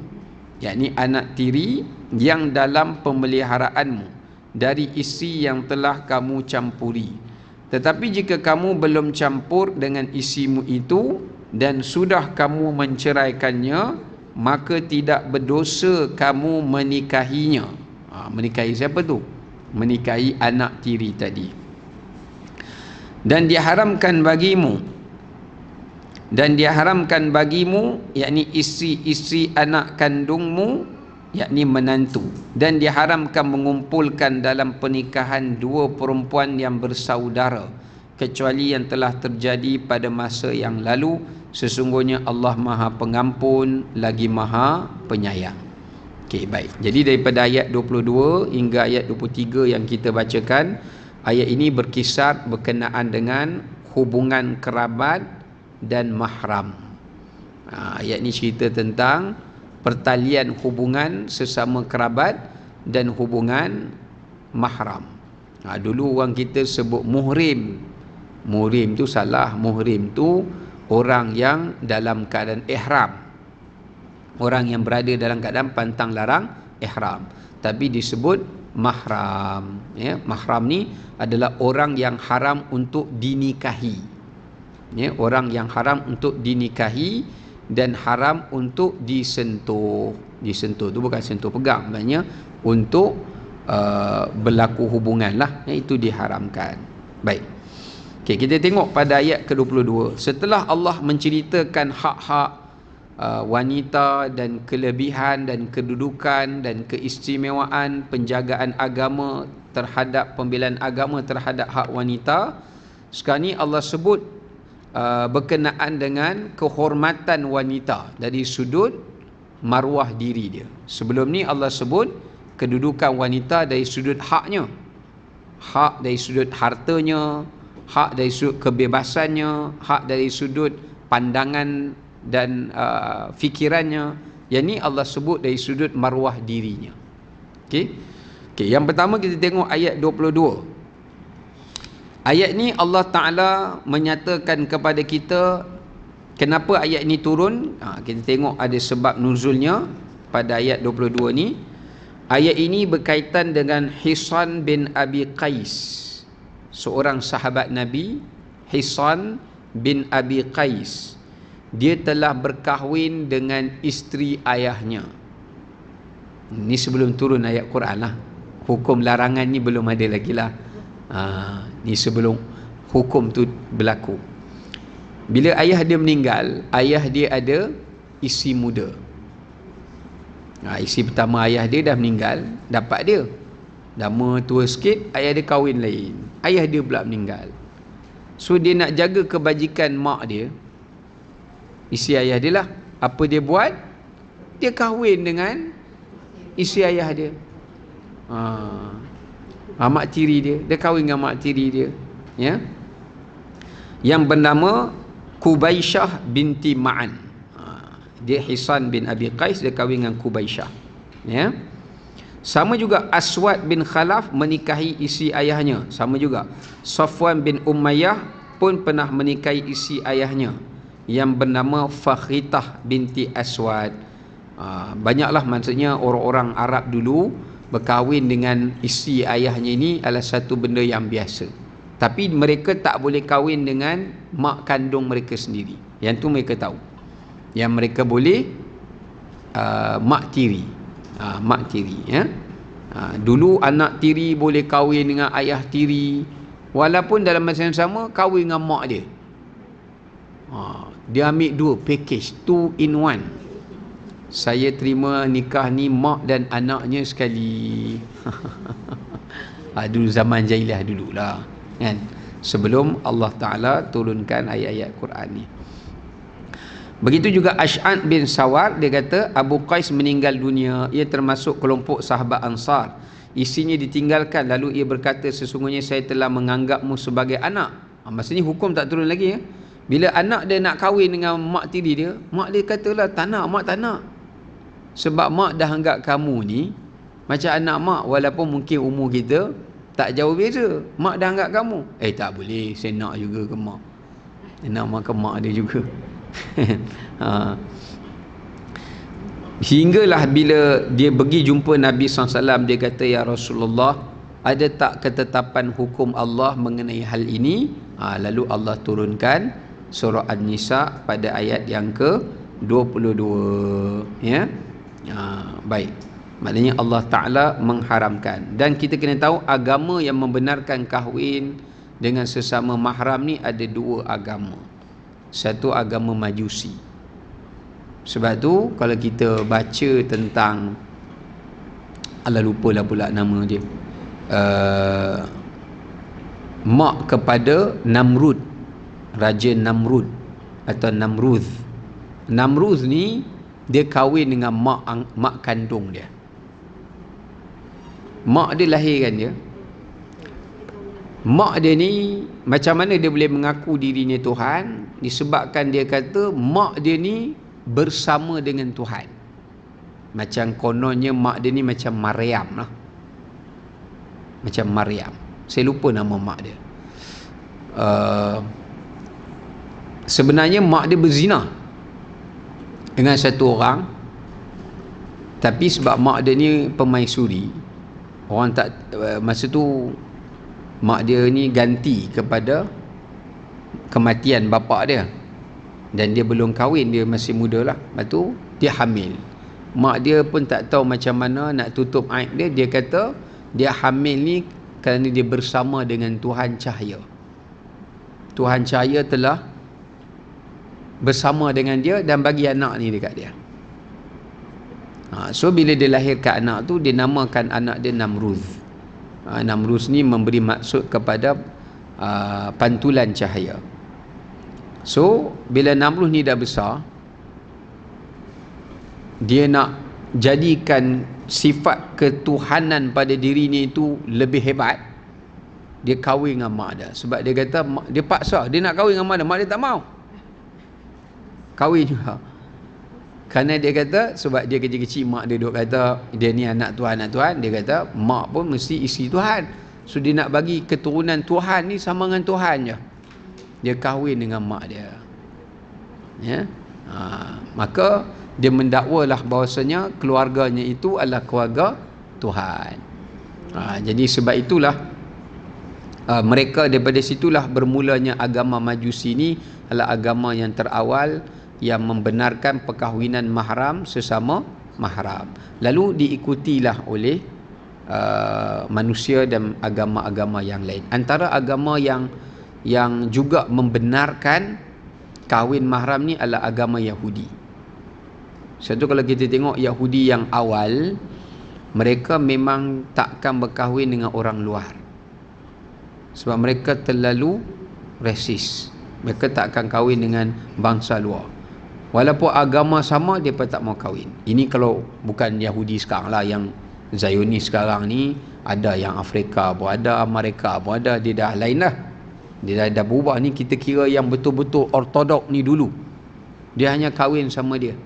yakni anak tiri yang dalam pemeliharaanmu dari isi yang telah kamu campuri tetapi jika kamu belum campur dengan isimu itu dan sudah kamu menceraikannya maka tidak berdosa kamu menikahinya ha, menikahi siapa tu menikahi anak tiri tadi dan diharamkan bagimu dan diharamkan bagimu yakni isi isi anak kandungmu yakni menantu dan diharamkan mengumpulkan dalam pernikahan dua perempuan yang bersaudara kecuali yang telah terjadi pada masa yang lalu sesungguhnya Allah Maha Pengampun lagi Maha Penyayang. Okey baik. Jadi daripada ayat 22 hingga ayat 23 yang kita bacakan ayat ini berkisar berkenaan dengan hubungan kerabat dan mahram. Ha, ayat ini cerita tentang pertalian hubungan sesama kerabat dan hubungan mahram. Ha, dulu orang kita sebut muhrim. Muhrim tu salah. Muhrim tu orang yang dalam keadaan ihram. Orang yang berada dalam keadaan pantang larang ihram. Tapi disebut mahram. Ya, mahram ni adalah orang yang haram untuk dinikahi. Ya, orang yang haram untuk dinikahi dan haram untuk disentuh disentuh tu bukan sentuh pegang maknanya untuk uh, berlaku hubungan lah itu diharamkan baik okay, kita tengok pada ayat ke-22 setelah Allah menceritakan hak-hak uh, wanita dan kelebihan dan kedudukan dan keistimewaan penjagaan agama terhadap pembelaan agama terhadap hak wanita sekarang ni Allah sebut Uh, berkenaan dengan kehormatan wanita dari sudut maruah diri dia. Sebelum ni Allah sebut kedudukan wanita dari sudut haknya. Hak dari sudut hartanya, hak dari sudut kebebasannya, hak dari sudut pandangan dan uh, fikirannya. Yang ni Allah sebut dari sudut maruah dirinya. Okey. Okey, yang pertama kita tengok ayat 22. Ayat ni Allah Ta'ala menyatakan kepada kita Kenapa ayat ni turun ha, Kita tengok ada sebab nuzulnya Pada ayat 22 ni Ayat ini berkaitan dengan Hisan bin Abi Qais Seorang sahabat Nabi Hisan bin Abi Qais Dia telah berkahwin dengan isteri ayahnya ni sebelum turun ayat Quran lah Hukum larangan ni belum ada lagi lah Ah, ni sebelum hukum tu berlaku bila ayah dia meninggal ayah dia ada isi muda ha, isi pertama ayah dia dah meninggal dapat dia nama tua sikit ayah dia kahwin lain ayah dia pula meninggal so dia nak jaga kebajikan mak dia isi ayah dia lah apa dia buat dia kahwin dengan isi ayah dia ha, ha, Mak tiri dia Dia kahwin dengan mak tiri dia ya? Yang bernama Kubaisyah binti Ma'an ha, Dia Hisan bin Abi Qais Dia kahwin dengan Kubaisyah ya? Sama juga Aswad bin Khalaf Menikahi isi ayahnya Sama juga Safwan bin Umayyah pun pernah menikahi isi ayahnya yang bernama Fakhritah binti Aswad. Ah, banyaklah maksudnya orang-orang Arab dulu berkahwin dengan isteri ayahnya ini adalah satu benda yang biasa. Tapi mereka tak boleh kahwin dengan mak kandung mereka sendiri. Yang tu mereka tahu. Yang mereka boleh uh, mak tiri. Uh, mak tiri. Ya? Uh, dulu anak tiri boleh kahwin dengan ayah tiri. Walaupun dalam masa yang sama kahwin dengan mak dia. Uh, dia ambil dua package. Two in one saya terima nikah ni mak dan anaknya sekali <laughs> ah, dulu zaman jahiliah dululah kan sebelum Allah Ta'ala turunkan ayat-ayat Quran ni begitu juga Ash'ad bin Sawar dia kata Abu Qais meninggal dunia ia termasuk kelompok sahabat Ansar isinya ditinggalkan lalu ia berkata sesungguhnya saya telah menganggapmu sebagai anak ha, maksudnya hukum tak turun lagi ya bila anak dia nak kahwin dengan mak tiri dia mak dia katalah tak nak mak tak nak sebab mak dah anggap kamu ni Macam anak mak walaupun mungkin umur kita Tak jauh beza Mak dah anggap kamu Eh tak boleh saya nak juga ke mak Nama ke mak dia juga <laughs> ha. Hinggalah bila dia pergi jumpa Nabi SAW Dia kata Ya Rasulullah Ada tak ketetapan hukum Allah mengenai hal ini ha, Lalu Allah turunkan Surah An-Nisa pada ayat yang ke 22 Ya yeah? Ah, baik maknanya Allah Taala mengharamkan dan kita kena tahu agama yang membenarkan kahwin dengan sesama mahram ni ada dua agama satu agama majusi sebab tu kalau kita baca tentang ala lupalah pula nama dia uh, mak kepada Namrud raja Namrud atau Namruz Namruz ni dia kahwin dengan mak mak kandung dia mak dia lahirkan dia mak dia ni macam mana dia boleh mengaku dirinya Tuhan disebabkan dia kata mak dia ni bersama dengan Tuhan macam kononnya mak dia ni macam Maryam lah macam Maryam saya lupa nama mak dia uh, sebenarnya mak dia berzina dengan satu orang tapi sebab mak dia ni pemaisuri orang tak eh, masa tu mak dia ni ganti kepada kematian bapak dia dan dia belum kahwin dia masih muda lah lepas tu dia hamil mak dia pun tak tahu macam mana nak tutup aib dia dia kata dia hamil ni kerana dia bersama dengan Tuhan Cahaya Tuhan Cahaya telah bersama dengan dia dan bagi anak ni dekat dia ha, so bila dia lahirkan anak tu dia namakan anak dia Namruz ha, Namruz ni memberi maksud kepada uh, pantulan cahaya so bila Namruz ni dah besar dia nak jadikan sifat ketuhanan pada dirinya itu lebih hebat dia kahwin dengan mak dia sebab dia kata dia paksa dia nak kahwin dengan mak dia mak dia tak mau kahwin juga kerana dia kata sebab dia kecil-kecil mak dia duk kata dia ni anak Tuhan anak Tuhan dia kata mak pun mesti isteri Tuhan so dia nak bagi keturunan Tuhan ni sama dengan Tuhan je dia kahwin dengan mak dia ya ha, maka dia mendakwalah bahasanya keluarganya itu adalah keluarga Tuhan ha, jadi sebab itulah uh, mereka daripada situlah bermulanya agama majusi ni adalah agama yang terawal yang membenarkan perkahwinan mahram sesama mahram lalu diikutilah oleh uh, manusia dan agama-agama yang lain antara agama yang yang juga membenarkan kahwin mahram ni adalah agama Yahudi tu kalau kita tengok Yahudi yang awal mereka memang takkan berkahwin dengan orang luar sebab mereka terlalu resis mereka takkan kahwin dengan bangsa luar Walaupun agama sama Dia pun tak mau kahwin Ini kalau bukan Yahudi sekarang lah Yang Zionis sekarang ni Ada yang Afrika pun ada Amerika pun ada Dia dah lain lah Dia dah, dah berubah ni Kita kira yang betul-betul ortodok ni dulu Dia hanya kahwin sama dia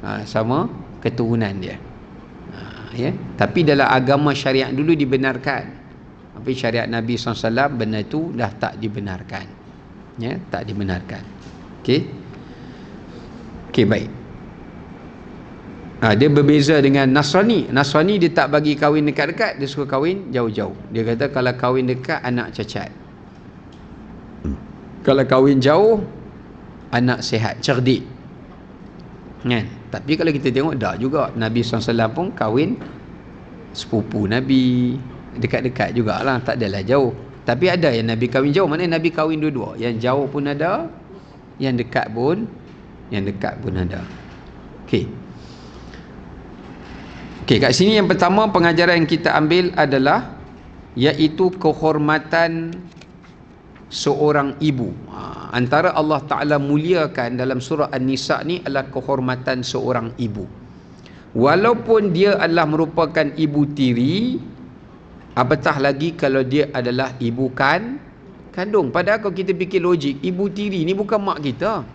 ha, Sama keturunan dia ha, ya? Tapi dalam agama syariat dulu dibenarkan Tapi syariat Nabi SAW Benda tu dah tak dibenarkan ya? Tak dibenarkan Okay Okey baik. Ha, dia berbeza dengan Nasrani. Nasrani dia tak bagi kahwin dekat-dekat, dia suka kahwin jauh-jauh. Dia kata kalau kahwin dekat anak cacat. Hmm. Kalau kahwin jauh anak sihat, cerdik. Kan? Tapi kalau kita tengok dah juga Nabi SAW pun kahwin sepupu Nabi dekat-dekat jugalah tak adalah jauh. Tapi ada yang Nabi kahwin jauh, mana Nabi kahwin dua-dua. Yang jauh pun ada, yang dekat pun yang dekat pun ada okey okey kat sini yang pertama pengajaran yang kita ambil adalah iaitu kehormatan seorang ibu ha, antara Allah Ta'ala muliakan dalam surah An-Nisa ni adalah kehormatan seorang ibu walaupun dia adalah merupakan ibu tiri apatah lagi kalau dia adalah ibu kan kandung padahal kalau kita fikir logik ibu tiri ni bukan mak kita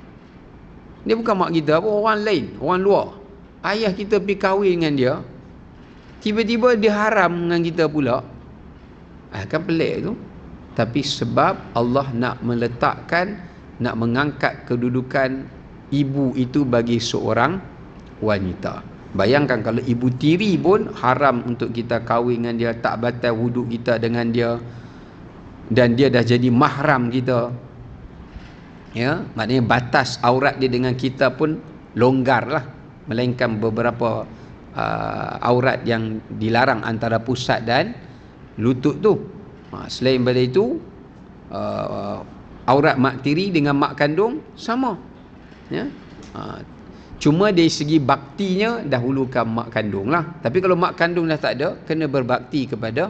dia bukan mak kita apa orang lain, orang luar. Ayah kita pergi kahwin dengan dia. Tiba-tiba dia haram dengan kita pula. Ah kan pelik tu. Tapi sebab Allah nak meletakkan nak mengangkat kedudukan ibu itu bagi seorang wanita. Bayangkan kalau ibu tiri pun haram untuk kita kahwin dengan dia, tak batal wuduk kita dengan dia dan dia dah jadi mahram kita ya maknanya batas aurat dia dengan kita pun longgar lah melainkan beberapa uh, aurat yang dilarang antara pusat dan lutut tu ha, selain daripada itu uh, aurat mak tiri dengan mak kandung sama ya ha, cuma dari segi baktinya dahulukan mak kandung lah tapi kalau mak kandung dah tak ada kena berbakti kepada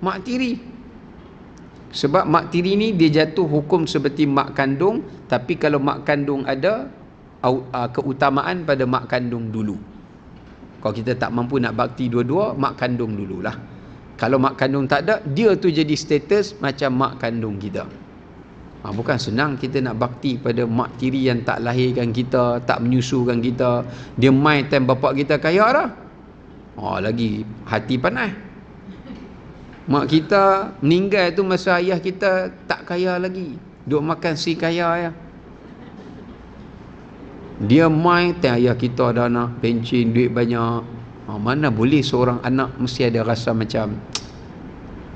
mak tiri sebab mak tiri ni dia jatuh hukum seperti mak kandung Tapi kalau mak kandung ada Keutamaan pada mak kandung dulu Kalau kita tak mampu nak bakti dua-dua Mak kandung dululah Kalau mak kandung tak ada Dia tu jadi status macam mak kandung kita ha, Bukan senang kita nak bakti pada mak tiri yang tak lahirkan kita Tak menyusukan kita Dia main time bapak kita kaya dah Oh Lagi hati panas Mak kita meninggal tu masa ayah kita tak kaya lagi. Duk makan si kaya ayah. Dia mai teh ayah kita ada anak pencin duit banyak. Ha, mana boleh seorang anak mesti ada rasa macam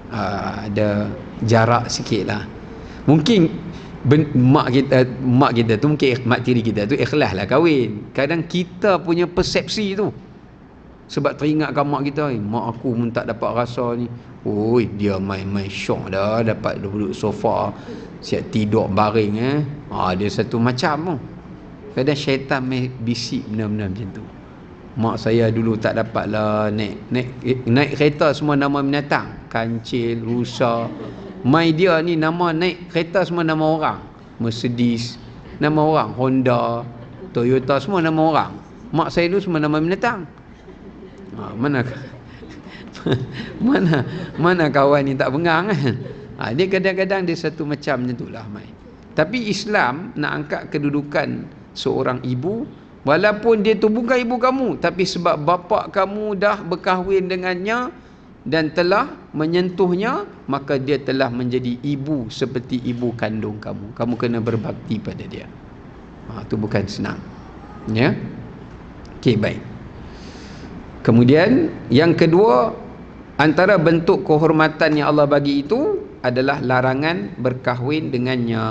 uh, <tsk> ada jarak sikit lah. Mungkin ben, mak kita mak kita tu mungkin mak tiri kita tu ikhlas lah kahwin. Kadang kita punya persepsi tu sebab teringatkan mak kita eh, mak aku pun tak dapat rasa ni Ui, dia main-main syok dah dapat duduk sofa siap tidur baring eh. Ha, dia satu macam pun kadang syaitan main bisik benda-benda macam tu mak saya dulu tak dapat lah naik, naik, naik kereta semua nama binatang kancil, rusa mai dia ni nama naik kereta semua nama orang Mercedes nama orang Honda Toyota semua nama orang mak saya dulu semua nama binatang ha, mana kan <laughs> mana mana kawan ni tak bengang eh? ha, dia kadang-kadang dia satu macam macam tu lah mai. tapi Islam nak angkat kedudukan seorang ibu walaupun dia tu bukan ibu kamu tapi sebab bapa kamu dah berkahwin dengannya dan telah menyentuhnya maka dia telah menjadi ibu seperti ibu kandung kamu kamu kena berbakti pada dia ha, tu bukan senang ya Okey baik Kemudian yang kedua antara bentuk kehormatan yang Allah bagi itu adalah larangan berkahwin dengannya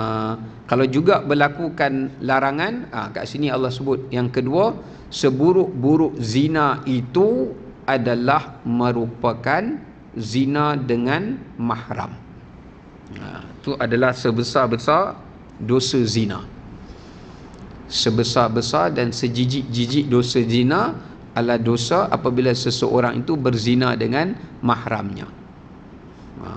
kalau juga berlakukan larangan ah kat sini Allah sebut yang kedua seburuk-buruk zina itu adalah merupakan zina dengan mahram ah, itu adalah sebesar-besar dosa zina sebesar-besar dan sejijik-jijik dosa zina adalah dosa apabila seseorang itu berzina dengan mahramnya ha.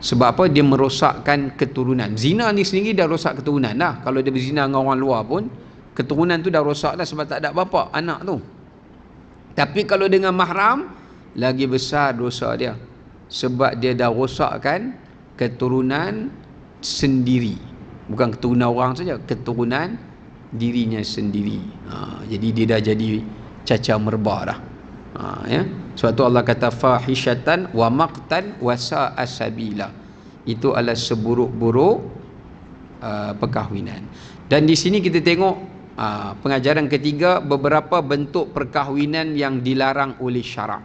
sebab apa dia merosakkan keturunan zina ni sendiri dah rosak keturunan dah kalau dia berzina dengan orang luar pun keturunan tu dah rosak dah sebab tak ada bapa anak tu tapi kalau dengan mahram lagi besar dosa dia sebab dia dah rosakkan keturunan sendiri bukan keturunan orang saja keturunan dirinya sendiri ha, jadi dia dah jadi Caca merbah dah ha, ya? sebab tu Allah kata fahishatan wa maqtan wa sa'asabila itu adalah seburuk-buruk uh, perkahwinan dan di sini kita tengok uh, pengajaran ketiga beberapa bentuk perkahwinan yang dilarang oleh syarak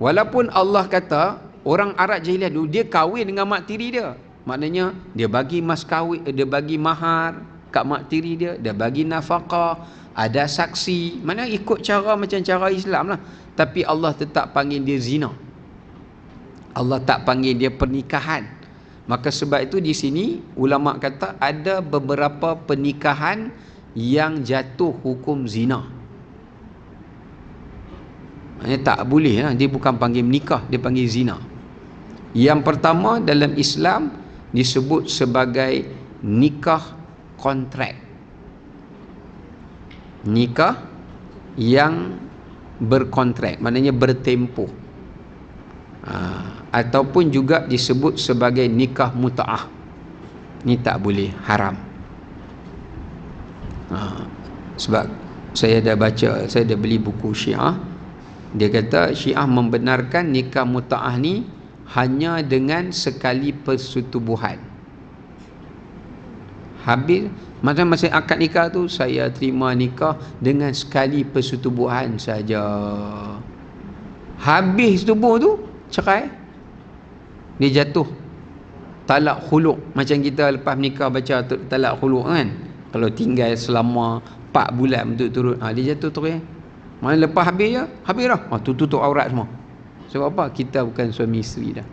walaupun Allah kata orang Arab jahiliah dulu dia kahwin dengan mak tiri dia maknanya dia bagi mas kahwin dia bagi mahar kat mak tiri dia dia bagi nafkah ada saksi mana ikut cara macam cara Islam lah tapi Allah tetap panggil dia zina Allah tak panggil dia pernikahan maka sebab itu di sini ulama kata ada beberapa pernikahan yang jatuh hukum zina Maksudnya tak boleh lah. dia bukan panggil nikah, dia panggil zina yang pertama dalam Islam disebut sebagai nikah kontrak nikah yang berkontrak maknanya bertempoh ha, ataupun juga disebut sebagai nikah mutaah ni tak boleh haram ha, sebab saya dah baca saya dah beli buku syiah dia kata syiah membenarkan nikah mutaah ni hanya dengan sekali persetubuhan habis masing masa akad nikah tu saya terima nikah dengan sekali persetubuhan saja. Habis tubuh tu cerai. Dia jatuh. Talak khuluk macam kita lepas nikah baca talak khuluk kan. Kalau tinggal selama 4 bulan betul turut ha, dia jatuh terus. Ya. Mana lepas habis je, habis dah. Ha, tu tutup aurat semua. Sebab apa? Kita bukan suami isteri dah.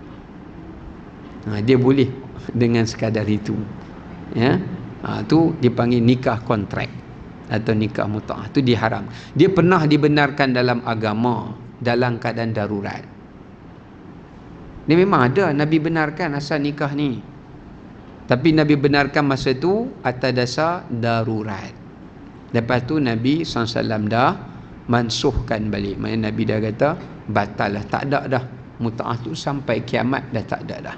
Ha, dia boleh dengan sekadar itu. Ya. Yeah? ha, tu dipanggil nikah kontrak atau nikah mutah tu diharam dia pernah dibenarkan dalam agama dalam keadaan darurat ni memang ada nabi benarkan asal nikah ni tapi nabi benarkan masa tu atas dasar darurat lepas tu nabi SAW dah mansuhkan balik maknanya nabi dah kata batal dah tak ada dah mutah tu sampai kiamat dah tak ada dah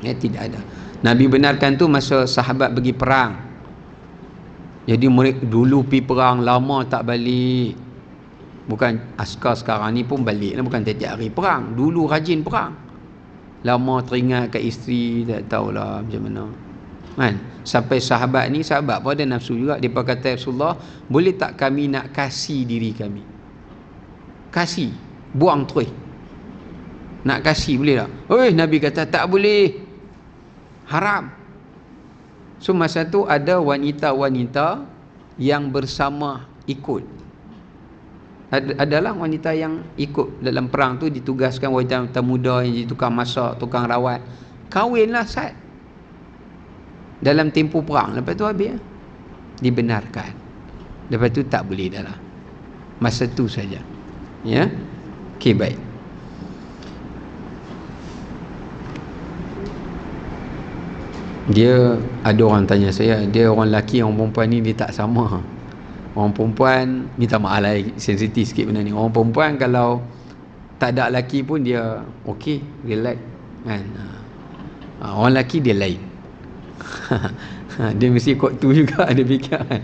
Ya, tidak ada. Nabi benarkan tu masa sahabat pergi perang. Jadi mereka dulu pi perang lama tak balik. Bukan askar sekarang ni pun balik lah. Bukan tiap hari perang. Dulu rajin perang. Lama teringat kat isteri. Tak tahulah macam mana. Kan? Sampai sahabat ni sahabat pun ada nafsu juga. Dia kata ya Rasulullah. Boleh tak kami nak kasih diri kami? Kasih. Buang terus. Nak kasih boleh tak? Eh Nabi kata tak boleh haram so masa tu ada wanita-wanita yang bersama ikut Ad, adalah wanita yang ikut dalam perang tu ditugaskan wanita muda yang jadi tukang masak, tukang rawat kahwinlah Sat dalam tempoh perang lepas tu habis ya? dibenarkan lepas tu tak boleh dah lah masa tu saja ya okay baik dia ada orang tanya saya dia orang lelaki orang perempuan ni dia tak sama orang perempuan minta maaf lah sensitif sikit benda ni orang perempuan kalau tak ada lelaki pun dia okey relax kan ha. Ha, orang lelaki dia lain <laughs> dia mesti kot tu juga dia fikir kan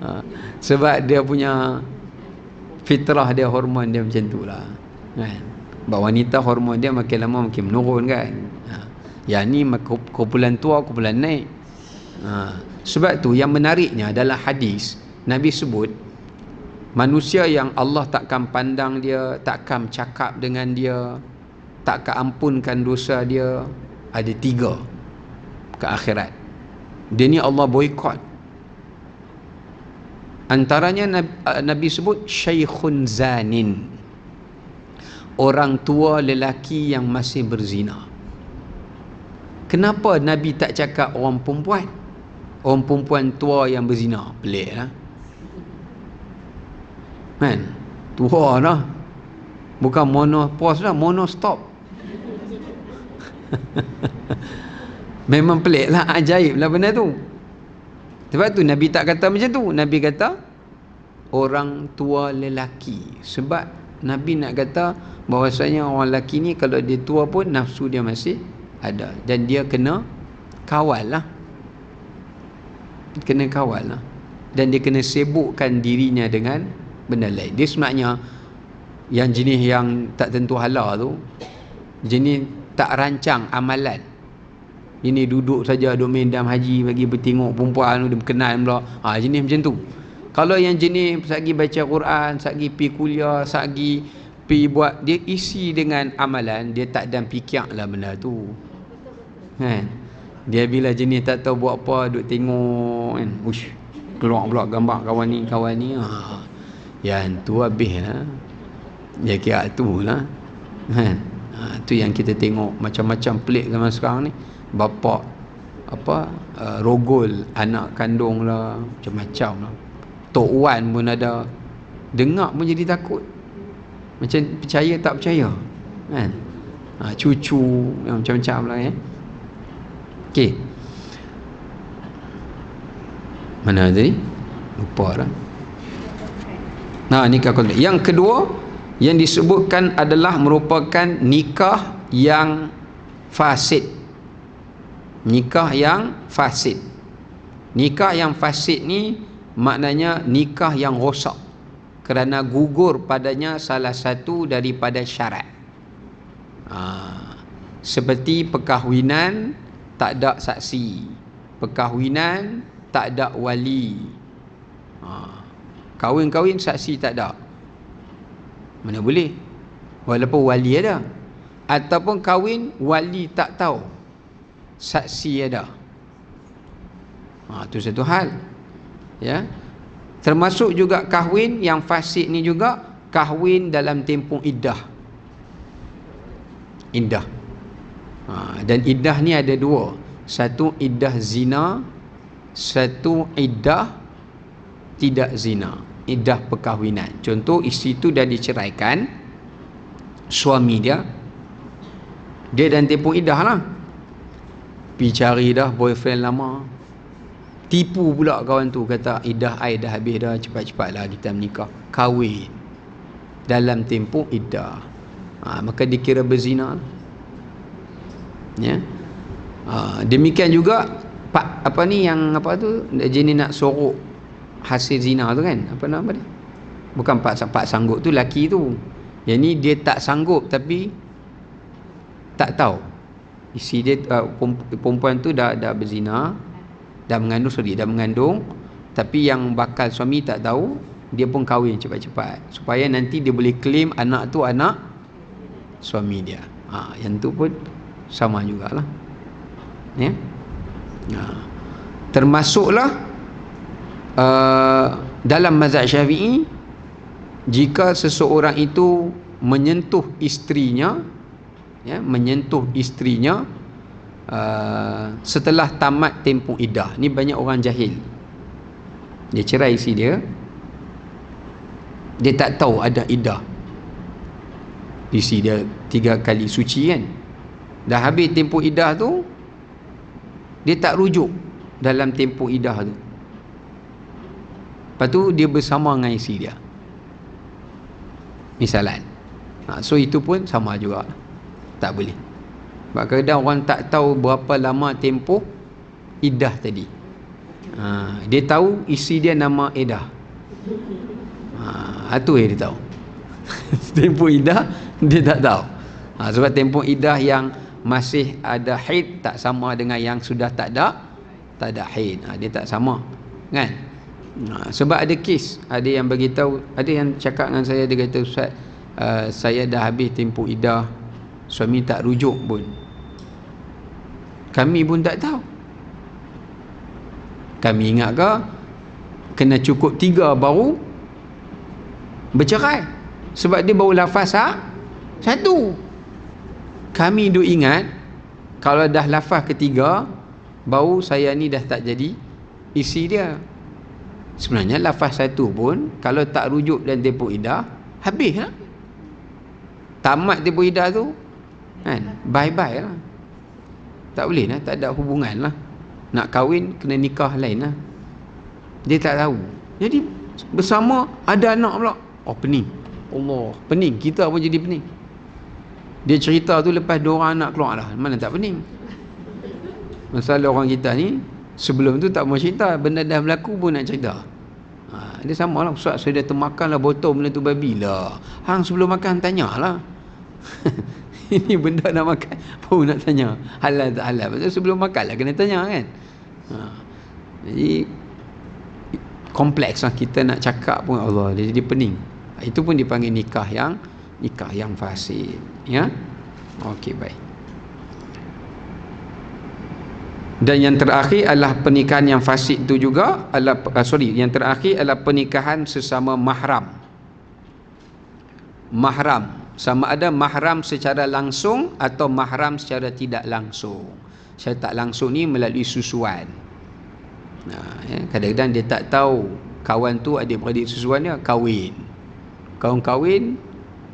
ha, sebab dia punya fitrah dia hormon dia macam tu lah kan sebab wanita hormon dia makin lama makin menurun kan yang ni kumpulan tua, kumpulan naik. Ha. Sebab tu yang menariknya adalah hadis. Nabi sebut, manusia yang Allah takkan pandang dia, takkan cakap dengan dia, takkan ampunkan dosa dia, ada tiga ke akhirat. Dia ni Allah boykot. Antaranya Nabi sebut Syekhun Zanin Orang tua lelaki yang masih berzina kenapa Nabi tak cakap orang perempuan orang perempuan tua yang berzina pelik lah kan tua lah bukan mono pause lah mono stop <laughs> memang pelik lah ajaib lah benda tu sebab tu Nabi tak kata macam tu Nabi kata orang tua lelaki sebab Nabi nak kata bahawasanya orang lelaki ni kalau dia tua pun nafsu dia masih ada dan dia kena kawal lah kena kawal lah dan dia kena sibukkan dirinya dengan benda lain dia sebenarnya yang jenis yang tak tentu hala tu jenis tak rancang amalan ini duduk saja duduk main dam haji bagi bertengok perempuan dia berkenal pula ha, jenis macam tu kalau yang jenis sagi baca Quran sagi pi kuliah sagi pi buat dia isi dengan amalan dia tak dan fikirlah benda tu kan dia bila jenis tak tahu buat apa duk tengok kan ush keluar pula gambar kawan ni kawan ni ha yang tu habis lah dia kira tu lah kan ha, tu yang kita tengok macam-macam pelik zaman sekarang ni bapak apa uh, rogol anak kandung lah macam-macam lah Tok Wan pun ada dengar pun jadi takut macam percaya tak percaya kan ha, cucu yang macam-macam lah eh Okey. Mana tadi? Lupa orang. Nah, nikah kontrak. Yang kedua, yang disebutkan adalah merupakan nikah yang fasid. Nikah yang fasid. Nikah yang fasid ni maknanya nikah yang rosak kerana gugur padanya salah satu daripada syarat. Ha, seperti perkahwinan tak ada saksi perkahwinan tak ada wali ha. kawin-kawin saksi tak ada mana boleh walaupun wali ada ataupun kawin wali tak tahu saksi ada ha, itu satu hal ya termasuk juga kahwin yang fasik ni juga kahwin dalam tempoh iddah indah ha, dan iddah ni ada dua satu iddah zina satu iddah tidak zina iddah perkahwinan contoh isteri tu dah diceraikan suami dia dia dan tempoh iddah lah pergi cari dah boyfriend lama tipu pula kawan tu kata iddah ai dah habis dah cepat-cepat lah kita menikah kahwin dalam tempoh iddah ha, maka dikira berzina lah ya ha, demikian juga pak apa ni yang apa tu jenis nak sorok hasil zina tu kan apa nama dia bukan pak pak sanggup tu laki tu yang ni dia tak sanggup tapi tak tahu isi dia uh, perempuan tu dah dah berzina dah mengandung sorry dah mengandung tapi yang bakal suami tak tahu dia pun kahwin cepat-cepat supaya nanti dia boleh claim anak tu anak suami dia ha, yang tu pun sama jugalah ya nah ha. termasuklah uh, dalam mazhab syafi'i jika seseorang itu menyentuh istrinya ya menyentuh istrinya uh, setelah tamat tempoh iddah ni banyak orang jahil dia cerai si dia dia tak tahu ada iddah isteri dia tiga kali suci kan Dah habis tempoh idah tu Dia tak rujuk Dalam tempoh idah tu Lepas tu dia bersama dengan isi dia Misalan ha, So itu pun sama juga Tak boleh Sebab kadang orang tak tahu berapa lama tempoh Idah tadi ha, Dia tahu isi dia nama idah ha, Itu yang dia tahu <laughs> Tempoh idah dia tak tahu ha, Sebab tempoh idah yang masih ada haid tak sama dengan yang sudah tak ada tak ada haid ha, dia tak sama kan ha, sebab ada kes ada yang beritahu ada yang cakap dengan saya dia kata ustaz uh, saya dah habis tempoh idah suami tak rujuk pun kami pun tak tahu kami ingat ke kena cukup tiga baru bercerai sebab dia baru lafaz ha? satu kami duk ingat kalau dah lafaz ketiga bau saya ni dah tak jadi isi dia sebenarnya lafaz satu pun kalau tak rujuk dan tempoh idah habis lah tamat tempoh idah tu kan bye bye lah tak boleh lah tak ada hubungan lah nak kahwin kena nikah lain lah dia tak tahu jadi bersama ada anak pula oh pening Allah pening kita pun jadi pening dia cerita tu lepas dua orang anak keluar lah mana tak pening masalah orang kita ni sebelum tu tak mau cerita benda dah berlaku pun nak cerita ha, dia sama lah ustaz saya dah termakan lah botol benda tu babi lah hang sebelum makan tanya lah <laughs> ini benda nak makan pun nak tanya halal tak halal Maksudnya, sebelum makan lah kena tanya kan ha. jadi kompleks lah kita nak cakap pun Allah dia jadi pening ha, itu pun dipanggil nikah yang nikah yang fasih ya okey baik dan yang terakhir adalah pernikahan yang fasik itu juga adalah uh, sorry yang terakhir adalah pernikahan sesama mahram mahram sama ada mahram secara langsung atau mahram secara tidak langsung saya tak langsung ni melalui susuan ya, kadang-kadang dia tak tahu kawan tu adik-beradik susuan dia kahwin kawan kahwin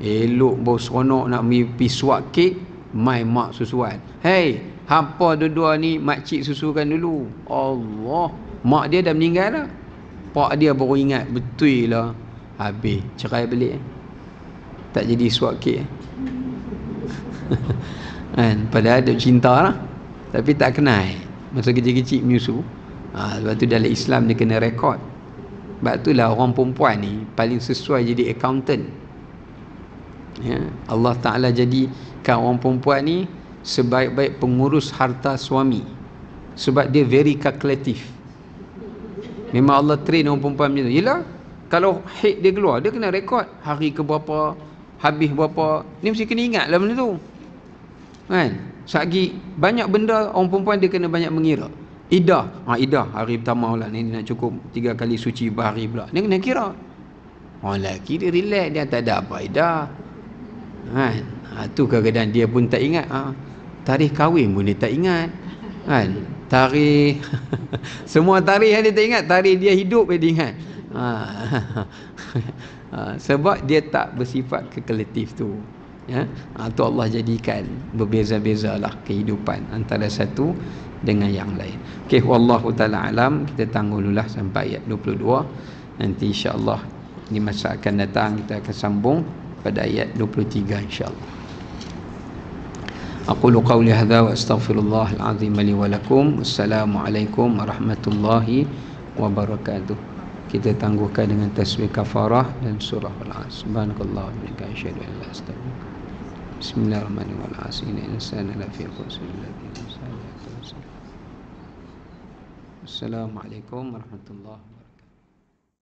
Elok bau seronok nak pergi, pergi suap kek Mai mak susuan Hei Hampa dua-dua ni mak cik susukan dulu Allah Mak dia dah meninggal dah Pak dia baru ingat Betul lah Habis Cerai balik eh? Tak jadi suap kek eh? <laughs> kan? Padahal dia cinta lah Tapi tak kenal Masa kecil-kecil menyusu ha, Sebab tu dalam Islam dia kena rekod Sebab tu lah orang perempuan ni Paling sesuai jadi accountant ya, Allah Ta'ala jadikan orang perempuan ni sebaik-baik pengurus harta suami sebab dia very calculative memang Allah train orang perempuan macam tu yelah kalau hate dia keluar dia kena rekod hari ke berapa habis berapa ni mesti kena ingat lah benda tu kan sehagi banyak benda orang perempuan dia kena banyak mengira idah ha, idah hari pertama lah ni nak cukup tiga kali suci bahari pula ni kena kira Oh lelaki dia relax dia tak ada apa idah kan ha, tu kadang dia pun tak ingat ha, tarikh kahwin pun dia tak ingat kan tarikh <laughs> semua tarikh yang dia tak ingat tarikh dia hidup dia ingat ha, <laughs> ha, sebab dia tak bersifat kekeletif tu ya ha, tu Allah jadikan berbeza-bezalah kehidupan antara satu dengan yang lain okey wallahu taala alam kita tanggululah sampai ayat 22 nanti insyaallah di masa akan datang kita akan sambung pada ayat 23 insyaAllah أقول قولي هذا وأستغفر الله العظيم لي ولكم السلام عليكم ورحمة الله وبركاته kita tangguhkan dengan tasbih kafarah dan surah al-as subhanakallah bika asyhadu an la ilaha bismillahirrahmanirrahim inna insana lafi khusr ladzina sa'a assalamu alaikum warahmatullahi